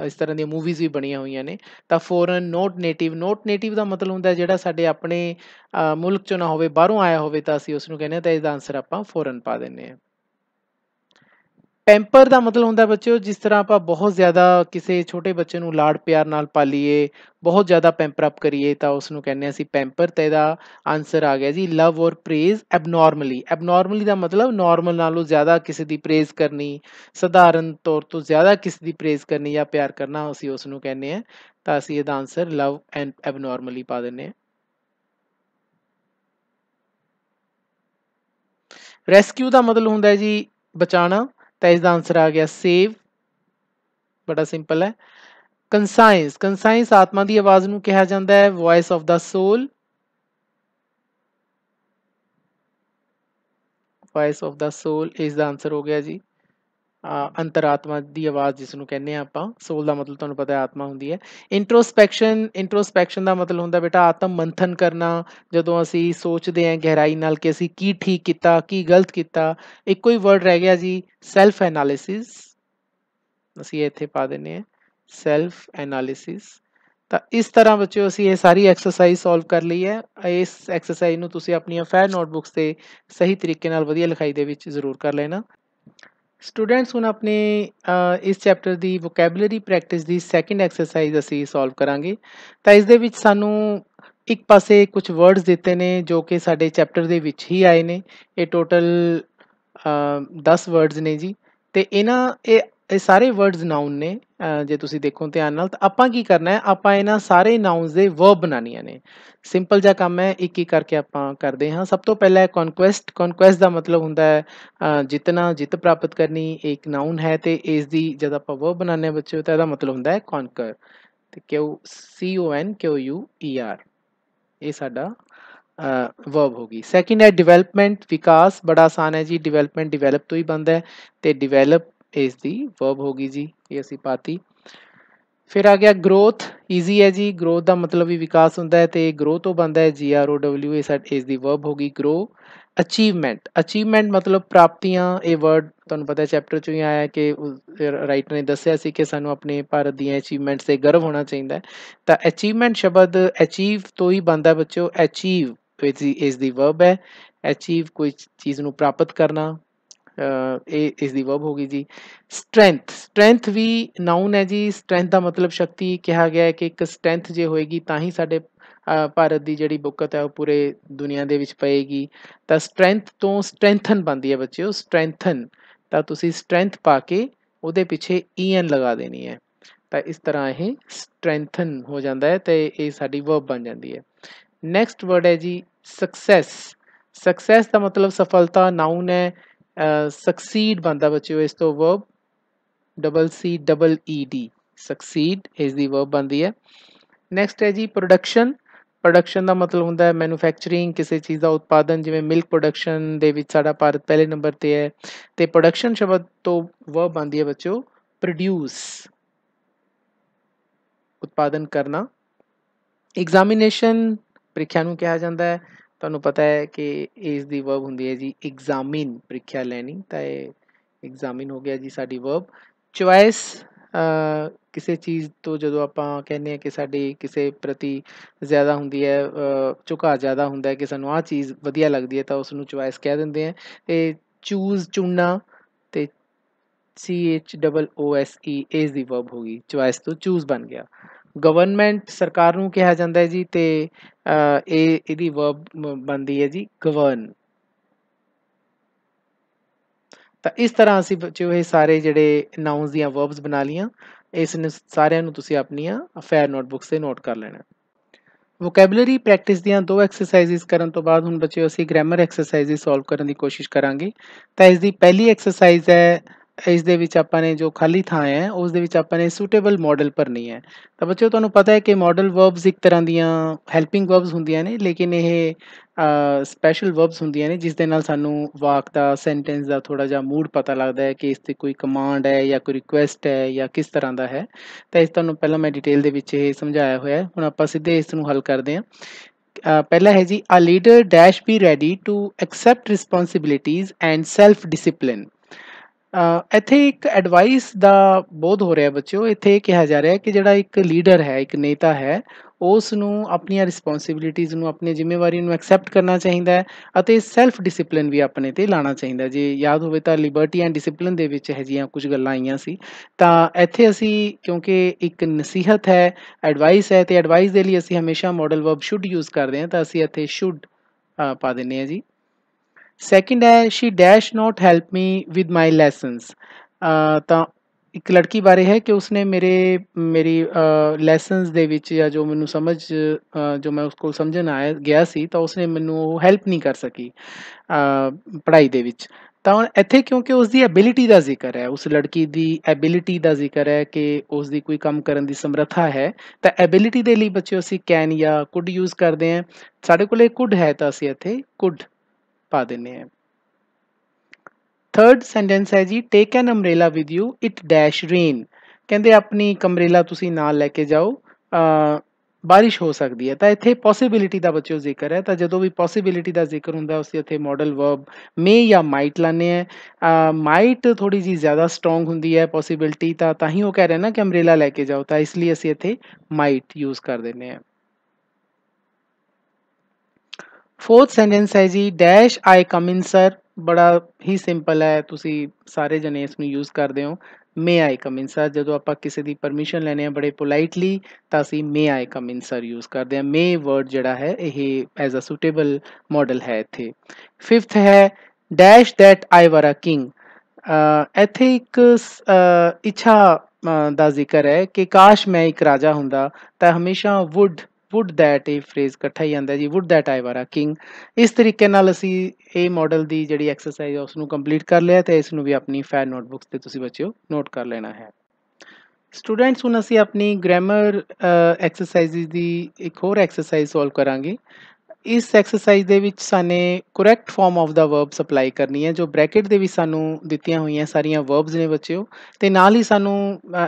ਇਸ ਤਰ੍ਹਾਂ ਦੀਆਂ ਮੂਵੀਜ਼ ਵੀ ਬਣੀਆਂ ਹੋਈਆਂ ਨੇ ਤਾਂ foreign not native not native ਦਾ ਮਤਲਬ ਹੁੰਦਾ ਜਿਹੜਾ ਸਾਡੇ ਆਪਣੇ ਮੁਲਕ ਚੋਂ ਨਾ ਹੋਵੇ ਬਾਹਰੋਂ ਆਇਆ ਹੋਵੇ ਤਾਂ ਅਸੀਂ ਉਸ ਨੂੰ ਕਹਿੰਦੇ ਆ ਤਾਂ ਇਹਦਾ ਆਨਸਰ ਆਪਾਂ ਫੋਰਨ ਪਾ ਦਿੰਨੇ ਆ ਪੈਂਪਰ ਦਾ ਮਤਲਬ ਹੁੰਦਾ ਬੱਚਿਓ ਜਿਸ ਤਰ੍ਹਾਂ ਆਪਾਂ ਬਹੁਤ ਜ਼ਿਆਦਾ ਕਿਸੇ ਛੋਟੇ ਬੱਚੇ ਨੂੰ ਲਾਡ ਪਿਆਰ ਨਾਲ ਪਾਲੀਏ ਬਹੁਤ ਜ਼ਿਆਦਾ ਪੈਂਪਰ ਅਪ ਕਰੀਏ ਤਾਂ ਉਸ ਨੂੰ ਕਹਿੰਦੇ ਅਸੀਂ ਪੈਂਪਰ ਤੇ ਦਾ ਆਨਸਰ ਆ ਗਿਆ ਜੀ ਲਵ অর ਪ੍ਰੇਜ਼ ਐਬਨੋਰਮਲੀ ਐਬਨੋਰਮਲੀ ਦਾ ਮਤਲਬ ਨਾਰਮਲ ਨਾਲੋਂ ਜ਼ਿਆਦਾ ਕਿਸੇ ਦੀ ਪ੍ਰੇਜ਼ ਕਰਨੀ ਸਧਾਰਨ ਤੌਰ ਤੋਂ ਜ਼ਿਆਦਾ ਕਿਸੇ ਦੀ ਪ੍ਰੇਜ਼ ਕਰਨੀ ਜਾਂ ਪਿਆਰ ਕਰਨਾ ਅਸੀਂ ਉਸ ਨੂੰ ਕਹਿੰਦੇ ਆ ਤਾਂ ਅਸੀਂ ਇਹਦਾ ਆਨਸਰ ਲਵ ਐਂਡ ਐਬਨੋਰਮਲੀ ਪਾ ਦਿੰਨੇ ਆ ਰੈਸਕਿਊ ਦਾ ਮਤਲਬ ਹੁੰਦਾ ਹੈ ਜੀ ਬਚਾਣਾ ਤਾਂ ਇਸ ਦਾ ਆਨਸਰ ਆ ਗਿਆ ਸੇਵ ਬੜਾ ਸਿੰਪਲ ਹੈ ਕੰਸਾਈਂਸ ਕੰਸਾਈਂਸ ਆਤਮਾ ਦੀ ਆਵਾਜ਼ ਨੂੰ ਕਿਹਾ ਜਾਂਦਾ ਹੈ voice of the soul voice of the soul ਇਸ ਦਾ ਆਨਸਰ ਹੋ ਗਿਆ ਜੀ ਅੰਤਰਾਤਮਾ ਦੀ ਆਵਾਜ਼ ਜਿਸ ਨੂੰ ਕਹਿੰਦੇ ਆ ਆਪਾਂ ਸੋਲ ਦਾ ਮਤਲਬ ਤੁਹਾਨੂੰ ਪਤਾ ਹੈ ਆਤਮਾ ਹੁੰਦੀ ਹੈ ਇੰਟਰੋਸਪੈਕਸ਼ਨ ਇੰਟਰੋਸਪੈਕਸ਼ਨ ਦਾ ਮਤਲਬ ਹੁੰਦਾ ਬੇਟਾ ਆਤਮ ਮੰਥਨ ਕਰਨਾ ਜਦੋਂ ਅਸੀਂ ਸੋਚਦੇ ਹਾਂ ਗਹਿਰਾਈ ਨਾਲ ਕਿ ਅਸੀਂ ਕੀ ਠੀਕ ਕੀਤਾ ਕੀ ਗਲਤ ਕੀਤਾ ਇੱਕੋ ਹੀ ਵਰਡ ਰਹਿ ਗਿਆ ਜੀ ਸੈਲਫ ਐਨਾਲਿਸਿਸ ਅਸੀਂ ਇੱਥੇ ਪਾ ਦਿੰਨੇ ਆ ਸੈਲਫ ਐਨਾਲਿਸਿਸ ਤਾਂ ਇਸ ਤਰ੍ਹਾਂ ਬੱਚਿਓ ਅਸੀਂ ਇਹ ਸਾਰੀ ਐਕਸਰਸਾਈਜ਼ ਸੋਲਵ ਕਰ ਲਈ ਹੈ ਇਸ ਐਕਸਰਸਾਈਜ਼ ਨੂੰ ਤੁਸੀਂ ਆਪਣੀਆਂ ਫੈਰ ਨੋਟਬੁੱਕਸ ਤੇ ਸਹੀ ਤਰੀਕੇ ਨਾਲ ਵਧੀਆ ਲਿਖਾਈ ਦੇ ਵਿੱਚ ਜ਼ਰੂਰ ਕਰ ਲੈਣਾ ਸਟੂਡੈਂਟਸ ਹੁਣ ਆਪਣੇ ਇਸ ਚੈਪਟਰ ਦੀ ਵੋਕੈਬਲਰੀ ਪ੍ਰੈਕਟਿਸ ਦੀ ਸੈਕਿੰਡ ਐਕਸਰਸਾਈਜ਼ ਅਸੀਂ ਸੋਲਵ ਕਰਾਂਗੇ ਤਾਂ ਇਸ ਦੇ ਵਿੱਚ ਸਾਨੂੰ ਇੱਕ ਪਾਸੇ ਕੁਝ ਵਰਡਸ ਦਿੱਤੇ ਨੇ ਜੋ ਕਿ ਸਾਡੇ ਚੈਪਟਰ ਦੇ ਵਿੱਚ ਹੀ ਆਏ ਨੇ ਇਹ ਟੋਟਲ 10 ਵਰਡਸ ਨੇ ਜੀ ਤੇ ਇਹਨਾਂ ਇਹ ਇਹ ਸਾਰੇ ਵਰਡਸ ਨਾਉਨ ਨੇ ਜੇ ਤੁਸੀਂ ਦੇਖੋ ਧਿਆਨ ਨਾਲ ਤਾਂ ਆਪਾਂ ਕੀ ਕਰਨਾ ਹੈ ਆਪਾਂ ਇਹਨਾਂ ਸਾਰੇ ਨਾਉਨਸ ਦੇ ਵਰਬ ਬਣਾਣੀਆਂ ਨੇ ਸਿੰਪਲ ਜਿਹਾ ਕੰਮ ਹੈ ਇੱਕ ਇੱਕ ਕਰਕੇ ਆਪਾਂ ਕਰਦੇ ਹਾਂ ਸਭ ਤੋਂ ਪਹਿਲਾਂ ਹੈ ਕਨਕੁਐਸਟ ਕਨਕੁਐਸਟ ਦਾ ਮਤਲਬ ਹੁੰਦਾ ਹੈ ਜਿੱਤਣਾ ਜਿੱਤ ਪ੍ਰਾਪਤ ਕਰਨੀ ਇੱਕ ਨਾਉਨ ਹੈ ਤੇ ਇਸ ਦੀ ਜਦ ਆਪਾਂ ਵਰਬ ਬਣਾਉਂਦੇ ਹਾਂ ਬੱਚਿਓ ਤਾਂ ਇਹਦਾ ਮਤਲਬ ਹੁੰਦਾ ਹੈ ਕਨਕਰ ਤੇ ਕਿਉ ਸੀ ਓ ਐਨ ਕਿਉ ਯੂ ਈ e ਆਰ ਇਹ ਸਾਡਾ ਵਰਬ ਹੋਗੀ ਸੈਕਿੰਡ ਹੈ ਡਿਵੈਲਪਮੈਂਟ ਵਿਕਾਸ ਬੜਾ ਆਸਾਨ ਹੈ ਜੀ ਡਿਵੈਲਪਮੈਂਟ ਡਿਵੈਲਪ ਤੋਂ ਹੀ ਬਣਦਾ ਹੈ ਤੇ ਡਿਵੈਲਪ ਇਸ ਦੀ ਵਰਬ ਹੋਗੀ ਜੀ ਇਹ ਅਸੀਂ ਪਾਤੀ ਫਿਰ ਆ ਗਿਆ ਗਰੋਥ ਈਜ਼ੀ ਹੈ ਜੀ ਗਰੋਥ ਦਾ ਮਤਲਬ ਵੀ ਵਿਕਾਸ ਹੁੰਦਾ ਹੈ ਤੇ ਗਰੋ ਤੋਂ ਬਣਦਾ ਹੈ ਜੀ ਆਰ ਓ ਡਬਲਯੂ ਇਸ ਇਸ ਦੀ ਵਰਬ ਹੋਗੀ ਗਰੋ ਅਚੀਵਮੈਂਟ ਅਚੀਵਮੈਂਟ ਮਤਲਬ ਪ੍ਰਾਪਤੀਆਂ ਇਹ ਵਰਡ ਤੁਹਾਨੂੰ ਪਤਾ ਚੈਪਟਰ ਚ ਵੀ ਆਇਆ ਕਿ ਰਾਈਟਰ ਨੇ ਦੱਸਿਆ ਸੀ ਕਿ ਸਾਨੂੰ ਆਪਣੇ ਭਾਰਤ ਦੀਆਂ ਅਚੀਵਮੈਂਟਸ ਤੇ ਗਰਵ ਹੋਣਾ ਚਾਹੀਦਾ ਹੈ ਤਾਂ ਅਚੀਵਮੈਂਟ ਸ਼ਬਦ ਅਚੀਵ ਤੋਂ ਹੀ ਬਣਦਾ ਬੱਚੋ ਅਚੀਵ ਇਸ ਦੀ ਵਰਬ ਹੈ ਅਚੀਵ ਕੋਈ ਚੀਜ਼ ਨੂੰ ਪ੍ਰਾਪਤ ਕਰਨਾ ਇਹ ਇਸ ਦੀ ਵਰਬ ਹੋ ਗਈ ਜੀ ਸਟਰੈਂਥ ਸਟਰੈਂਥ ਵੀ ਨਾਉਨ ਹੈ ਜੀ ਸਟਰੈਂਥ ਦਾ ਮਤਲਬ ਸ਼ਕਤੀ ਕਿਹਾ ਗਿਆ ਹੈ ਕਿ ਇੱਕ ਸਟਰੈਂਥ ਜੇ ਹੋਏਗੀ ਤਾਂ ਹੀ ਸਾਡੇ ਭਾਰਤ ਦੀ ਜਿਹੜੀ ਬੁੱਕਤ ਹੈ ਉਹ ਪੂਰੇ ਦੁਨੀਆ ਦੇ ਵਿੱਚ ਪਏਗੀ ਤਾਂ ਸਟਰੈਂਥ ਤੋਂ ਸਟਰੈਂਥਨ ਬਣਦੀ ਹੈ ਬੱਚਿਓ ਸਟਰੈਂਥਨ ਤਾਂ ਤੁਸੀਂ ਸਟਰੈਂਥ ਪਾ ਕੇ ਉਹਦੇ ਪਿੱਛੇ ਈਐਨ ਲਗਾ ਦੇਣੀ ਹੈ ਤਾਂ ਇਸ ਤਰ੍ਹਾਂ ਇਹ ਸਟਰੈਂਥਨ ਹੋ ਜਾਂਦਾ ਹੈ ਤੇ ਇਹ ਸਾਡੀ ਵਰਬ ਬਣ ਜਾਂਦੀ ਹੈ ਨੈਕਸਟ ਵਰਡ ਹੈ ਜੀ ਸਕਸੈਸ ਸਕਸੈਸ ਦਾ ਮਤਲਬ ਸਫਲਤਾ ਨਾਉਨ ਹੈ ਸਕਸੀਡ ਬਣਦਾ ਬੱਚਿਓ ਇਸ ਤੋਂ verb double C double E D succeed ਇਸ ਦੀ ਵਰਬ ਬੰਦੀ ਹੈ ਨੈਕਸਟ ਹੈ ਜੀ ਪ੍ਰੋਡਕਸ਼ਨ ਪ੍ਰੋਡਕਸ਼ਨ ਦਾ ਮਤਲਬ ਹੁੰਦਾ ਹੈ ਮੈਨੂਫੈਕਚਰਿੰਗ ਕਿਸੇ ਚੀਜ਼ ਦਾ ਉਤਪਾਦਨ ਜਿਵੇਂ ਮਿਲਕ ਪ੍ਰੋਡਕਸ਼ਨ ਦੇ ਵਿੱਚ ਸਾਡਾ ਭਾਰਤ ਪਹਿਲੇ ਨੰਬਰ ਤੇ ਹੈ ਤੇ ਪ੍ਰੋਡਕਸ਼ਨ ਸ਼ਬਦ ਤੋਂ ਵਰਬ ਬਣਦੀ ਹੈ ਬੱਚਿਓ ਪ੍ਰੋਡਿਊਸ ਉਤਪਾਦਨ ਕਰਨਾ ਐਗਜ਼ਾਮੀਨੇਸ਼ਨ ਪ੍ਰੀਖਿਆ ਨੂੰ ਕਿਹਾ ਜਾਂਦਾ ਹੈ ਤੁਹਾਨੂੰ ਪਤਾ ਹੈ ਕਿ ਇਸ ਦੀ ਵਰਬ ਹੁੰਦੀ ਹੈ ਜੀ ਐਗਜ਼ਾਮਿਨ ਪ੍ਰੀਖਿਆ ਲੈਣੀ ਤਾਂ ਇਹ ਐਗਜ਼ਾਮਿਨ ਹੋ ਗਿਆ ਜੀ ਸਾਡੀ ਵਰਬ ਚੁਆਇਸ ਕਿਸੇ ਚੀਜ਼ ਤੋਂ ਜਦੋਂ ਆਪਾਂ ਕਹਿੰਦੇ ਆ ਕਿ ਸਾਡੀ ਕਿਸੇ ਪ੍ਰਤੀ ਜ਼ਿਆਦਾ ਹੁੰਦੀ ਹੈ ਝੁਕਾ ਜ਼ਿਆਦਾ ਹੁੰਦਾ ਹੈ ਕਿ ਸਾਨੂੰ ਆ ਚੀਜ਼ ਵਧੀਆ ਲੱਗਦੀ ਹੈ ਤਾਂ ਉਸ ਨੂੰ ਚੁਆਇਸ ਕਹਿ ਦਿੰਦੇ ਆ ਤੇ ਚੂਜ਼ ਚੁਣਨਾ ਤੇ C H O S E ਇਸ ਦੀ ਵਰਬ ਹੋ ਗਈ ਚੁਆਇਸ ਤੋਂ ਚੂਜ਼ ਬਣ ਗਿਆ ਗਵਰਨਮੈਂਟ ਸਰਕਾਰ ਨੂੰ ਕਿਹਾ ਜਾਂਦਾ ਹੈ ਜੀ ਤੇ ਇਹ ਇਹਦੀ ਵਰਬ ਬਣਦੀ ਹੈ ਜੀ ਗਵਰਨ ਤਾਂ ਇਸ ਤਰ੍ਹਾਂ ਅਸੀਂ ਬੱਚਿਓ ਇਹ ਸਾਰੇ ਜਿਹੜੇ ਨਾਉਂਸ ਦੀਆਂ ਵਰਬਸ ਬਣਾ ਲੀਆਂ ਇਸ ਨੂੰ ਸਾਰਿਆਂ ਨੂੰ ਤੁਸੀਂ ਆਪਣੀਆਂ ਅਫੇਅਰ ਨੋਟਬੁੱਕਸ ਤੇ ਨੋਟ ਕਰ ਲੈਣਾ ਵੋਕੈਬਲਰੀ ਪ੍ਰੈਕਟਿਸ ਦੀਆਂ ਦੋ ਐਕਸਰਸਾਈਜ਼ਸ ਕਰਨ ਤੋਂ ਬਾਅਦ ਹੁਣ ਬੱਚਿਓ ਅਸੀਂ ਗ੍ਰਾਮਰ ਐਕਸਰਸਾਈਜ਼ ਸੋਲਵ ਕਰਨ ਦੀ ਕੋਸ਼ਿਸ਼ ਕਰਾਂਗੇ ਤਾਂ ਇਸ ਦੀ ਪਹਿਲੀ ਐਕਸਰਸਾਈਜ਼ ਹੈ ਇਸ ਦੇ ਵਿੱਚ ਆਪਾਂ ਨੇ ਜੋ ਖਾਲੀ ਥਾਂ ਹੈ ਉਸ ਦੇ ਵਿੱਚ ਆਪਾਂ ਨੇ ਸੂਟੇਬਲ ਮਾਡਲ ਭਰਨੀ ਹੈ ਤਾਂ ਬੱਚਿਓ ਤੁਹਾਨੂੰ ਪਤਾ ਹੈ ਕਿ ਮਾਡਲ ਵਰਬਸ ਇੱਕ ਤਰ੍ਹਾਂ ਦੀਆਂ ਹੈਲਪਿੰਗ ਵਰਬਸ ਹੁੰਦੀਆਂ ਨੇ ਲੇਕਿਨ ਇਹ ਸਪੈਸ਼ਲ ਵਰਬਸ ਹੁੰਦੀਆਂ ਨੇ ਜਿਸ ਦੇ ਨਾਲ ਸਾਨੂੰ ਵਾਕ ਦਾ ਸੈਂਟੈਂਸ ਦਾ ਥੋੜਾ ਜਿਹਾ ਮੂਡ ਪਤਾ ਲੱਗਦਾ ਹੈ ਕਿ ਇਸ ਤੇ ਕੋਈ ਕਮਾਂਡ ਹੈ ਜਾਂ ਕੋਈ ਰਿਕੁਐਸਟ ਹੈ ਜਾਂ ਕਿਸ ਤਰ੍ਹਾਂ ਦਾ ਹੈ ਤਾਂ ਇਸ ਤੁਹਾਨੂੰ ਪਹਿਲਾਂ ਮੈਂ ਡਿਟੇਲ ਦੇ ਵਿੱਚ ਇਹ ਸਮਝਾਇਆ ਹੋਇਆ ਹੁਣ ਆਪਾਂ ਸਿੱਧੇ ਇਸ ਨੂੰ ਹੱਲ ਕਰਦੇ ਹਾਂ ਪਹਿਲਾ ਹੈ ਜੀ a leader dash be ready to accept responsibilities and self discipline ਇੱਥੇ ਇੱਕ ਐਡਵਾਈਸ ਦਾ ਬੋਧ ਹੋ ਰਿਹਾ ਬੱਚਿਓ ਇੱਥੇ ਇਹ ਕਿਹਾ ਜਾ ਰਿਹਾ ਕਿ ਜਿਹੜਾ ਇੱਕ ਲੀਡਰ ਹੈ ਇੱਕ ਨੇਤਾ ਹੈ ਉਸ ਨੂੰ ਆਪਣੀਆਂ ਰਿਸਪੌਂਸਿਬਿਲਿਟੀਆਂ ਨੂੰ ਆਪਣੀ ਜ਼ਿੰਮੇਵਾਰੀ ਨੂੰ ਐਕਸੈਪਟ ਕਰਨਾ ਚਾਹੀਦਾ ਹੈ ਅਤੇ ਸੈਲਫ ਡਿਸਪਲਿਨ ਵੀ ਆਪਣੇ ਤੇ ਲਾਣਾ ਚਾਹੀਦਾ ਜੇ ਯਾਦ ਹੋਵੇ ਤਾਂ ਲਿਬਰਟੀ ਐਂਡ ਡਿਸਪਲਿਨ ਦੇ ਵਿੱਚ ਹੈ ਜੀਆਂ ਕੁਝ ਗੱਲਾਂ ਆਈਆਂ ਸੀ ਤਾਂ ਇੱਥੇ ਅਸੀਂ ਕਿਉਂਕਿ ਇੱਕ ਨਸੀਹਤ ਹੈ ਐਡਵਾਈਸ ਹੈ ਤੇ ਐਡਵਾਈਸ ਦੇ ਲਈ ਅਸੀਂ ਹਮੇਸ਼ਾ ਮਾਡਲ ਵਰਬ ਸ਼ੁੱਡ ਯੂਜ਼ ਕਰਦੇ ਹਾਂ ਤਾਂ ਅਸੀਂ ਇੱਥੇ ਸ਼ੁੱਡ ਪਾ ਦਿੰਨੇ ਆ ਜੀ ਸੈਕਿੰਡ ਹੈ she dash not help me with my lessons ਤਾਂ ਇੱਕ ਲੜਕੀ ਬਾਰੇ ਹੈ ਕਿ ਉਸਨੇ ਮੇਰੇ ਮੇਰੀ ਲੈਸਨਸ ਦੇ ਵਿੱਚ ਜਾਂ ਜੋ ਮੈਨੂੰ ਸਮਝ ਜੋ ਮੈਂ ਉਸ ਕੋਲ ਸਮਝਣ ਆਇਆ ਗਿਆ ਸੀ ਤਾਂ ਉਸਨੇ ਮੈਨੂੰ ਉਹ ਹੈਲਪ ਨਹੀਂ ਕਰ ਸਕੀ ਪੜ੍ਹਾਈ ਦੇ ਵਿੱਚ ਤਾਂ ਇੱਥੇ ਕਿਉਂਕਿ ਉਸ ਦੀ ਐਬਿਲਿਟੀ ਦਾ ਜ਼ਿਕਰ ਹੈ ਉਸ ਲੜਕੀ ਦੀ ਐਬਿਲਿਟੀ ਦਾ ਜ਼ਿਕਰ ਹੈ ਕਿ ਉਸ ਦੀ ਕੋਈ ਕੰਮ ਕਰਨ ਦੀ ਸਮਰੱਥਾ ਹੈ ਤਾਂ ਐਬਿਲਿਟੀ ਦੇ ਲਈ ਬੱਚਿਓ ਅਸੀਂ ਕੈਨ ਜਾਂ ਕੁਡ ਯੂਜ਼ ਕਰਦੇ ਹਾਂ ਸਾਡੇ ਕੋਲੇ ਕੁਡ ਹੈ ਤਾਂ ਅਸੀਂ ਇੱਥੇ ਕੁਡ ਪਾ ਦਿੰਨੇ ਆ ਥਰਡ ਸੈਂਟੈਂਸ ਹੈ ਜੀ take an umbrella with you it dash rain ਕਹਿੰਦੇ ਆਪਣੀ ਕੰਬਰੇਲਾ ਤੁਸੀਂ ਨਾਲ ਲੈ ਕੇ ਜਾਓ ਅ ਬਾਰਿਸ਼ ਹੋ ਸਕਦੀ ਹੈ ਤਾਂ ਇੱਥੇ ਪੋਸਿਬਿਲਿਟੀ ਦਾ ਬੱਚਿਓ ਜ਼ਿਕਰ ਹੈ ਤਾਂ ਜਦੋਂ ਵੀ ਪੋਸਿਬਿਲਿਟੀ ਦਾ ਜ਼ਿਕਰ ਹੁੰਦਾ ਉਸ ਇੱਥੇ ਮਾਡਲ ਵਰਬ ਮੇ ਜਾਂ ਮਾਈਟ ਲਾਣੇ ਆ ਮਾਈਟ ਥੋੜੀ ਜੀ ਜ਼ਿਆਦਾ ਸਟਰੋਂਗ ਹੁੰਦੀ ਹੈ ਪੋਸਿਬਿਲਿਟੀ ਤਾਂ ਤਾਂ ਹੀ ਉਹ ਕਹਿ ਰਹੇ ਨਾ ਕਿ ਅੰਬ੍ਰੇਲਾ ਲੈ ਕੇ ਜਾਓ ਤਾਂ ਇਸ ਲਈ ਅਸੀਂ ਇੱਥੇ ਮਾਈਟ ਯੂਜ਼ ਕਰ ਦਿੰਨੇ ਆ ਫੋਰਥ ਸੈਂਟੈਂਸ ਹੈ ਜੀ ਡੈਸ਼ ਆਈ ਕਮ ਇਨ ਸਰ ਬੜਾ ਹੀ ਸਿੰਪਲ ਹੈ ਤੁਸੀਂ ਸਾਰੇ ਜਣੇ ਇਸ ਨੂੰ ਯੂਜ਼ ਕਰਦੇ ਹੋ ਮੇ ਆਈ ਕਮ ਇਨ ਸਰ ਜਦੋਂ ਆਪਾਂ ਕਿਸੇ ਦੀ ਪਰਮਿਸ਼ਨ ਲੈਨੇ ਆ ਬੜੇ ਪੋਲਾਈਟਲੀ ਤਾਂ ਅਸੀਂ ਮੇ ਆਈ ਕਮ ਇਨ ਸਰ ਯੂਜ਼ ਕਰਦੇ ਹਾਂ ਮੇ ਵਰਡ ਜਿਹੜਾ ਹੈ ਇਹ ਐਜ਼ ਅ ਸੂਟੇਬਲ ਮਾਡਲ ਹੈ ਇੱਥੇ ਫਿਫਥ ਹੈ ਡੈਸ਼ ਥੈਟ ਆਈ ਵਰ ਅ ਕਿੰਗ ਇੱਥੇ ਇੱਕ ਇੱਛਾ ਦਾ ਜ਼ਿਕਰ ਹੈ ਕਿ ਕਾਸ਼ ਮੈਂ ਇੱਕ ਰਾਜਾ ਹੁੰਦਾ ਤਾਂ ਹਮੇਸ਼ਾ ਵੁੱਡ ਵੁੱਡ ਥੈਟ ਇਹ ਫਰੇਜ਼ ਇਕੱਠਾ ਹੀ ਆਂਦਾ ਜੀ would that I were king ਇਸ ਤਰੀਕੇ ਨਾਲ ਅਸੀਂ ਇਹ ਮਾਡਲ ਦੀ ਜਿਹੜੀ ਐਕਸਰਸਾਈਜ਼ ਉਸ ਨੂੰ ਕੰਪਲੀਟ ਕਰ ਲਿਆ ਤੇ ਇਸ ਨੂੰ ਵੀ ਆਪਣੀ ਫੈਰ ਨੋਟਬੁੱਕਸ ਤੇ ਤੁਸੀਂ ਬੱਚਿਓ ਨੋਟ ਕਰ ਲੈਣਾ ਹੈ ਸਟੂਡੈਂਟਸ ਹੁਣ ਅਸੀਂ ਆਪਣੀ ਗ੍ਰਾਮਰ ਐਕਸਰਸਾਈਜ਼ ਦੀ ਇੱਕ ਹੋਰ ਐਕਸਰਸਾਈਜ਼ ਸੋਲਵ ਕਰਾਂਗੇ ਇਸ ਐਕਸਰਸਾਈਜ਼ ਦੇ ਵਿੱਚ ਸਾਨੇ correct form of the verb supply ਕਰਨੀ ਹੈ ਜੋ ਬ੍ਰੈਕਟ ਦੇ ਵਿੱਚ ਸਾਨੂੰ ਦਿੱਤੀਆਂ ਹੋਈਆਂ ਸਾਰੀਆਂ ਵਰਬਸ ਨੇ ਬੱਚਿਓ ਤੇ ਨਾਲ ਹੀ ਸਾਨੂੰ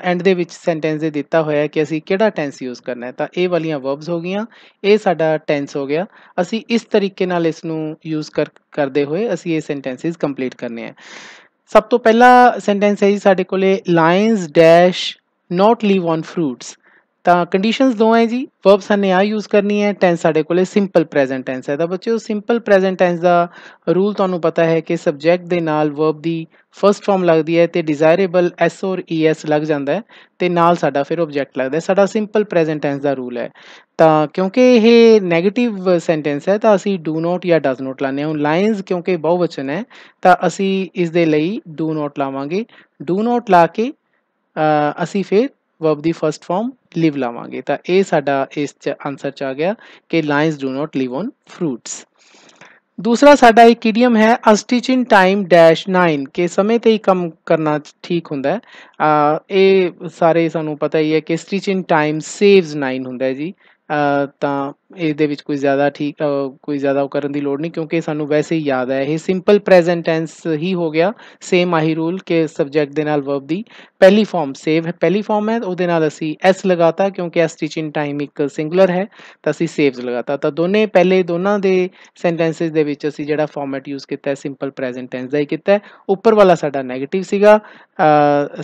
ਐਂਡ ਦੇ ਵਿੱਚ ਸੈਂਟੈਂਸ ਦੇ ਦਿੱਤਾ ਹੋਇਆ ਹੈ ਕਿ ਅਸੀਂ ਕਿਹੜਾ ਟੈਂਸ ਯੂਜ਼ ਕਰਨਾ ਹੈ ਤਾਂ ਇਹ ਵਾਲੀਆਂ ਵਰਬਸ ਹੋ ਗਈਆਂ ਇਹ ਸਾਡਾ ਟੈਂਸ ਹੋ ਗਿਆ ਅਸੀਂ ਇਸ ਤਰੀਕੇ ਨਾਲ ਇਸ ਨੂੰ ਯੂਜ਼ ਕਰਦੇ ਹੋਏ ਅਸੀਂ ਇਹ ਸੈਂਟੈਂਸਿਸ ਕੰਪਲੀਟ ਕਰਨੇ ਆ ਸਭ ਤੋਂ ਪਹਿਲਾ ਸੈਂਟੈਂਸ ਹੈ ਜੀ ਸਾਡੇ ਕੋਲੇ lions dash not live on fruits ਤਾਂ ਕੰਡੀਸ਼ਨਸ ਦੋ ਹੈ ਜੀ ਵਰਬਸ ਨੇ ਆ ਯੂਜ਼ ਕਰਨੀ ਹੈ ਟੈਂਸ ਸਾਡੇ ਕੋਲੇ ਸਿੰਪਲ ਪ੍ਰੈਜ਼ੈਂਟ ਟੈਂਸ ਹੈ ਤਾਂ ਬੱਚਿਓ ਸਿੰਪਲ ਪ੍ਰੈਜ਼ੈਂਟ ਟੈਂਸ ਦਾ ਰੂਲ ਤੁਹਾਨੂੰ ਪਤਾ ਹੈ ਕਿ ਸਬਜੈਕਟ ਦੇ ਨਾਲ ਵਰਬ ਦੀ ਫਰਸਟ ਫਾਰਮ ਲੱਗਦੀ ਹੈ ਤੇ ਡਿਜ਼ਾਇਰੇਬਲ ਐਸ ਔਰ ਈਐਸ ਲੱਗ ਜਾਂਦਾ ਹੈ ਤੇ ਨਾਲ ਸਾਡਾ ਫਿਰ ਆਬਜੈਕਟ ਲੱਗਦਾ ਹੈ ਸਾਡਾ ਸਿੰਪਲ ਪ੍ਰੈਜ਼ੈਂਟ ਟੈਂਸ ਦਾ ਰੂਲ ਹੈ ਤਾਂ ਕਿਉਂਕਿ ਇਹ 네ਗੇਟਿਵ ਸੈਂਟੈਂਸ ਹੈ ਤਾਂ ਅਸੀਂ ਡੂ ਨਾਟ ਜਾਂ ਡਸ ਨਾਟ ਲਾਣੇ ਹਾਂ ਲਾਈਨਸ ਕਿਉਂਕਿ ਬਹੁਵਚਨ ਹੈ ਤਾਂ ਅਸੀਂ ਇਸ ਦੇ ਲਈ ਡੂ ਨਾਟ ਲਾਵਾਂਗੇ ਡੂ ਨਾਟ ਲਾ ਕੇ ਅਸੀਂ ਫਿਰ वर्ब की फस्ट फॉर्म लिव लवेंगे तो ये साढ़ा इस च आंसर च आ गया कि lions do not live on fruits दूसरा साडा एक ईडियम है a stitch in time dash nine के समय पर ही कम करना ठीक हों सारे सूँ पता ही है कि stitch in time saves nine होंगे जी ਤਾਂ ਇਹ ਦੇ ਵਿੱਚ ਕੋਈ ਜ਼ਿਆਦਾ ਠੀਕ ਕੋਈ ਜ਼ਿਆਦਾ ਉਹ ਕਰਨ ਦੀ ਲੋੜ ਨਹੀਂ ਕਿਉਂਕਿ ਸਾਨੂੰ ਵੈਸੇ ਹੀ ਯਾਦ ਹੈ ਇਹ ਸਿੰਪਲ ਪ੍ਰੈਜ਼ੈਂਟ ਟੈਂਸ ਹੀ ਹੋ ਗਿਆ ਸੇਮ ਆਹੀ ਰੂਲ ਕਿ ਸਬਜੈਕਟ ਦੇ ਨਾਲ ਵਰਬ ਦੀ ਪਹਿਲੀ ਫਾਰਮ ਸੇਵ ਹੈ ਪਹਿਲੀ ਫਾਰਮ ਹੈ ਉਹਦੇ ਨਾਲ ਅਸੀਂ ਐਸ ਲਗਾਤਾ ਕਿਉਂਕਿ ਐਸ ਇਨ ਟਾਈਮ ਇੱਕ ਸਿੰਗੂਲਰ ਹੈ ਤਾਂ ਅਸੀਂ ਸੇਵਸ ਲਗਾਤਾ ਤਾਂ ਦੋਨੇ ਪਹਿਲੇ ਦੋਨਾਂ ਦੇ ਸੈਂਟੈਂਸਸ ਦੇ ਵਿੱਚ ਅਸੀਂ ਜਿਹੜਾ ਫਾਰਮੈਟ ਯੂਜ਼ ਕੀਤਾ ਹੈ ਸਿੰਪਲ ਪ੍ਰੈਜ਼ੈਂਟ ਟੈਂਸ ਦਾ ਹੀ ਕੀਤਾ ਹੈ ਉੱਪਰ ਵਾਲਾ ਸਾਡਾ 네ਗੇਟਿਵ ਸੀਗਾ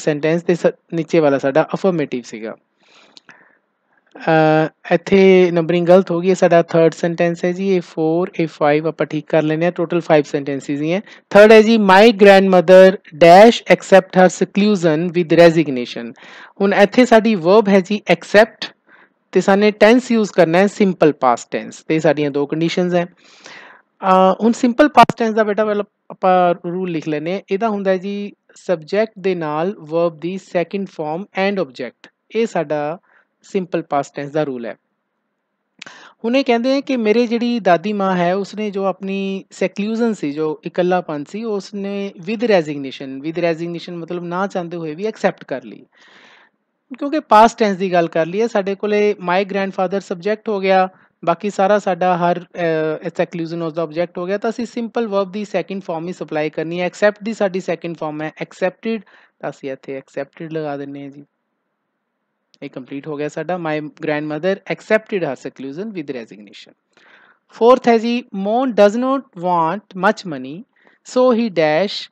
ਸੈਂਟੈਂਸ ਤੇ ਨੀਚੇ ਵਾਲਾ ਸਾਡਾ ਅਫਰਮੇਟਿਵ ਸੀਗਾ ਇੱਥੇ ਨੰਬਰਿੰਗ ਗਲਤ ਹੋ ਗਈ ਹੈ ਸਾਡਾ 3rd ਸੈਂਟੈਂਸ ਹੈ ਜੀ ਇਹ 4 ਇਹ 5 ਆਪਾਂ ਠੀਕ ਕਰ ਲੈਨੇ ਆ ਟੋਟਲ 5 ਸੈਂਟੈਂਸਿਸ ਹੀ ਹੈ 3rd ਹੈ ਜੀ my grandmother dash accept her seclusion with resignation ਹੁਣ ਇੱਥੇ ਸਾਡੀ ਵਰਬ ਹੈ ਜੀ ਐਕਸੈਪਟ ਤੇ ਸਾਨੇ ਟੈਂਸ ਯੂਜ਼ ਕਰਨਾ ਹੈ ਸਿੰਪਲ ਪਾਸਟ ਟੈਂਸ ਤੇ ਸਾਡੀਆਂ ਦੋ ਕੰਡੀਸ਼ਨਸ ਹੈ ਹੁਣ ਸਿੰਪਲ ਪਾਸਟ ਟੈਂਸ ਦਾ ਬੇਟਾ ਆਪਾਂ ਰੂਲ ਲਿਖ ਲੈਨੇ ਇਹਦਾ ਹੁੰਦਾ ਜੀ ਸਬਜੈਕਟ ਦੇ ਨਾਲ ਵਰਬ ਦੀ ਸੈਕਿੰਡ ਫਾਰਮ ਐਂਡ ਆਬਜੈਕਟ ਇਹ ਸਾਡਾ सिंपल पास टेंस का रूल है उन्हें कहते हैं कि मेरे जी दादी माँ है उसने जो अपनी सैकल्यूजन से जो इकलापन से उसने विद रेजिगनेशन विद रेजिगनेशन मतलब ना चाहते हुए भी एक्सैप्ट कर ली क्योंकि पास टेंस की गल कर ली है साढ़े को माई ग्रैंड फादर सबजैक्ट हो गया बाकी सारा साडा हर सैकल्यूजन उसका ऑब्जेक्ट हो गया तो असी सिंपल वर्ब की सैकेंड फॉर्म ही सप्लाई करनी है एक्सैप्ट सैकेंड फॉर्म है एक्सैप्टिड तो असं इतने एक्सैप्टिड लगा दें जी ਇਹ ਕੰਪਲੀਟ ਹੋ ਗਿਆ ਸਾਡਾ my grandmother accepted her seclusion with resignation fourth ਹੈ ਜੀ ਮੋਨ does not want much money so he dash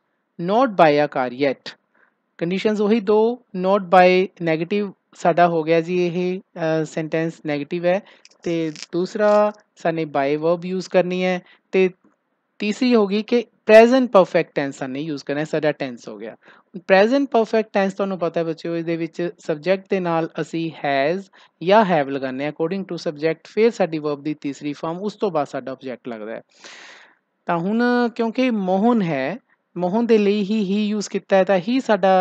not buy a car yet conditions ਉਹੀ ਦੋ ਨਾਟ ਬਾਈ 네ਗੇਟਿਵ ਸਾਡਾ ਹੋ ਗਿਆ ਜੀ ਇਹ ਸੈਂਟੈਂਸ 네ਗੇਟਿਵ ਹੈ ਤੇ ਦੂਸਰਾ ਸਾਨੇ ਬਾਈ ਵਰਬ ਯੂਜ਼ ਕਰਨੀ ਹੈ ਤੇ ਤੀਸਰੀ ਹੋਗੀ ਕਿ ਪ੍ਰੈਜ਼ੈਂਟ ਪਰਫੈਕਟ ਟੈਂਸ ਆ ਨਹੀਂ ਯੂਜ਼ ਕਰਨਾ ਸਾਡਾ ਟੈਂਸ ਹੋ ਗਿਆ ਪ੍ਰੈਜ਼ੈਂਟ ਪਰਫੈਕਟ ਟੈਂਸ ਤੁਹਾਨੂੰ ਪਤਾ ਹੈ ਬੱਚਿਓ ਇਹਦੇ ਵਿੱਚ ਸਬਜੈਕਟ ਦੇ ਨਾਲ ਅਸੀਂ ਹੈਜ਼ ਜਾਂ ਹੈਵ ਲਗਾਉਂਦੇ ਆ ਅਕੋਰਡਿੰਗ ਟੂ ਸਬਜੈਕਟ ਫਿਰ ਸਾਡੀ ਵਰਬ ਦੀ ਤੀਸਰੀ ਫਾਰਮ ਉਸ ਤੋਂ ਬਾਅਦ ਸਾਡਾ ਆਬਜੈਕਟ ਲੱਗਦਾ ਹੈ ਤਾਂ ਹੁਣ ਕਿਉਂਕਿ ਮੋਹਨ ਹੈ ਮੋਹਨ ਦੇ ਲਈ ਹੀ ਹੀ ਯੂਜ਼ ਕੀਤਾ ਹੈ ਤਾਂ ਹੀ ਸਾਡਾ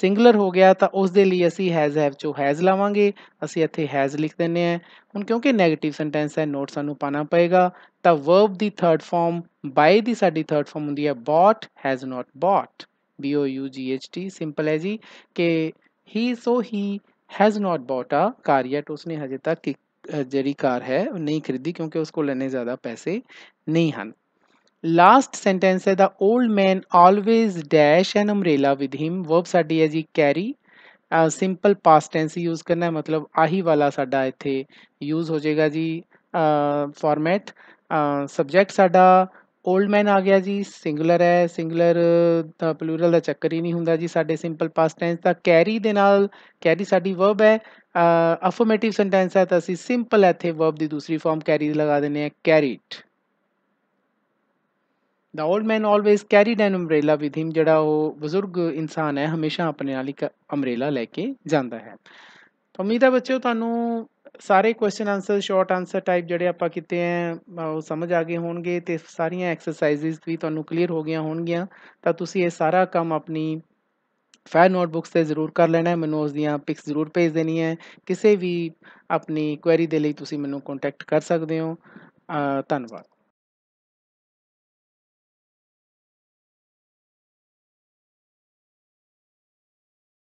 ਸਿੰਗੂਲਰ ਹੋ ਗਿਆ ਤਾਂ ਉਸ ਦੇ ਲਈ ਅਸੀਂ ਹੈਜ਼ ਹੈਵ ਚੋ ਹੈਜ਼ ਲਾਵਾਂਗੇ ਅਸੀਂ ਇੱਥੇ ਹੈਜ਼ ਲਿਖ ਦਿੰਨੇ ਆ ਹੁਣ ਕਿਉਂਕਿ 네ਗੇਟਿਵ ਸੈਂਟੈਂਸ ਹੈ ਨੋਟ ਸਾਨੂੰ ਪਾਣਾ ਪਏਗਾ ਤਾਂ ਵਰਬ ਦੀ ਥਰਡ ਫਾਰਮ ਬਾਈ ਦੀ ਸਾਡੀ ਥਰਡ ਫਾਰਮ ਹੁੰਦੀ ਹੈ bought has not bought B O U G H T simple ਹੈ ਜੀ ਕਿ ਹੀ ਸੋ ਹੀ ਹੈਜ਼ ਨਾਟ ਬੌਟ ਆ ਕਾਰ ਯਟ ਉਸਨੇ ਹਜੇ ਤੱਕ ਜਿਹੜੀ ਕਾਰ ਹੈ ਉਹ ਨਹੀਂ ਖਰੀਦੀ ਕਿਉਂਕਿ ਉਸ ਕੋਲ ਇੰਨੇ ਜ਼ਿਆਦਾ ਪੈਸੇ ਨਹੀਂ ਹਨ ਲਾਸਟ ਸੈਂਟੈਂਸ ਹੈ the old man always dash an umbrella with him verb ਸਾਡੀ ਹੈ ਜੀ carry simple past tense use ਕਰਨਾ ਹੈ ਮਤਲਬ ਆਹੀ ਵਾਲਾ ਸਾਡਾ ਇੱਥੇ ਯੂਜ਼ ਹੋ ਜਾਏਗਾ ਜੀ ਫਾਰਮੈਟ ਸਬਜੈਕਟ ਸਾਡਾ 올ਡ ਮੈਨ ਆ ਗਿਆ ਜੀ ਸਿੰਗੂਲਰ ਹੈ ਸਿੰਗੂਲਰ ਦਾ ਪਲੂਰਲ ਦਾ ਚੱਕਰ ਹੀ ਨਹੀਂ ਹੁੰਦਾ ਜੀ ਸਾਡੇ ਸਿੰਪਲ ਪਾਸਟ ਟੈਂਸ ਦਾ ਕੈਰੀ ਦੇ ਨਾਲ ਕੈਰੀ ਸਾਡੀ ਵਰਬ ਹੈ ਅਫਰਮੇਟਿਵ ਸੈਂਟੈਂਸ ਹੈ ਤਾਂ ਅਸੀਂ ਸਿੰਪਲ ਇੱਥੇ ਵਰਬ ਦੀ ਦੂਸਰੀ ਫਾਰਮ ਕੈਰੀ ਲਗਾ ਦਿੰਨੇ ਆ carried the old man always carried an umbrella with him ਜਿਹੜਾ ਉਹ ਬਜ਼ੁਰਗ ਇਨਸਾਨ ਹੈ ਹਮੇਸ਼ਾ ਆਪਣੇ ਨਾਲ ਇੱਕ ਅੰਬ੍ਰੇਲਾ ਲੈ ਕੇ ਜਾਂਦਾ ਹੈ ਤਾਂ ਉਮੀਦ ਹੈ ਬੱਚਿਓ ਤੁਹਾਨੂੰ ਸਾਰੇ question answer short answer type ਜਿਹੜੇ ਆਪਾਂ ਕੀਤੇ ਆ ਉਹ ਸਮਝ ਆ ਗਏ ਹੋਣਗੇ ਤੇ ਸਾਰੀਆਂ ਐਕਸਰਸਾਈਜ਼ਸ ਵੀ ਤੁਹਾਨੂੰ ਕਲੀਅਰ ਹੋ ਗਈਆਂ ਹੋਣਗੀਆਂ ਤਾਂ ਤੁਸੀਂ ਇਹ ਸਾਰਾ ਕੰਮ ਆਪਣੀ ਫਾਇਰ ਨੋਟਬੁੱਕਸ ਤੇ ਜ਼ਰੂਰ ਕਰ ਲੈਣਾ ਹੈ ਮੈਨੂੰ ਉਸ ਦੀਆਂ ਪਿਕਸ ਜ਼ਰੂਰ ਭੇਜ ਦੇਣੀ ਹੈ ਕਿਸੇ ਵੀ ਆਪਣੀ ਕੁਐਰੀ ਦੇ ਲਈ ਤੁਸੀਂ ਮੈਨੂੰ ਕੰਟੈਕਟ ਕਰ ਸਕਦੇ ਹੋ ਧੰਨਵਾਦ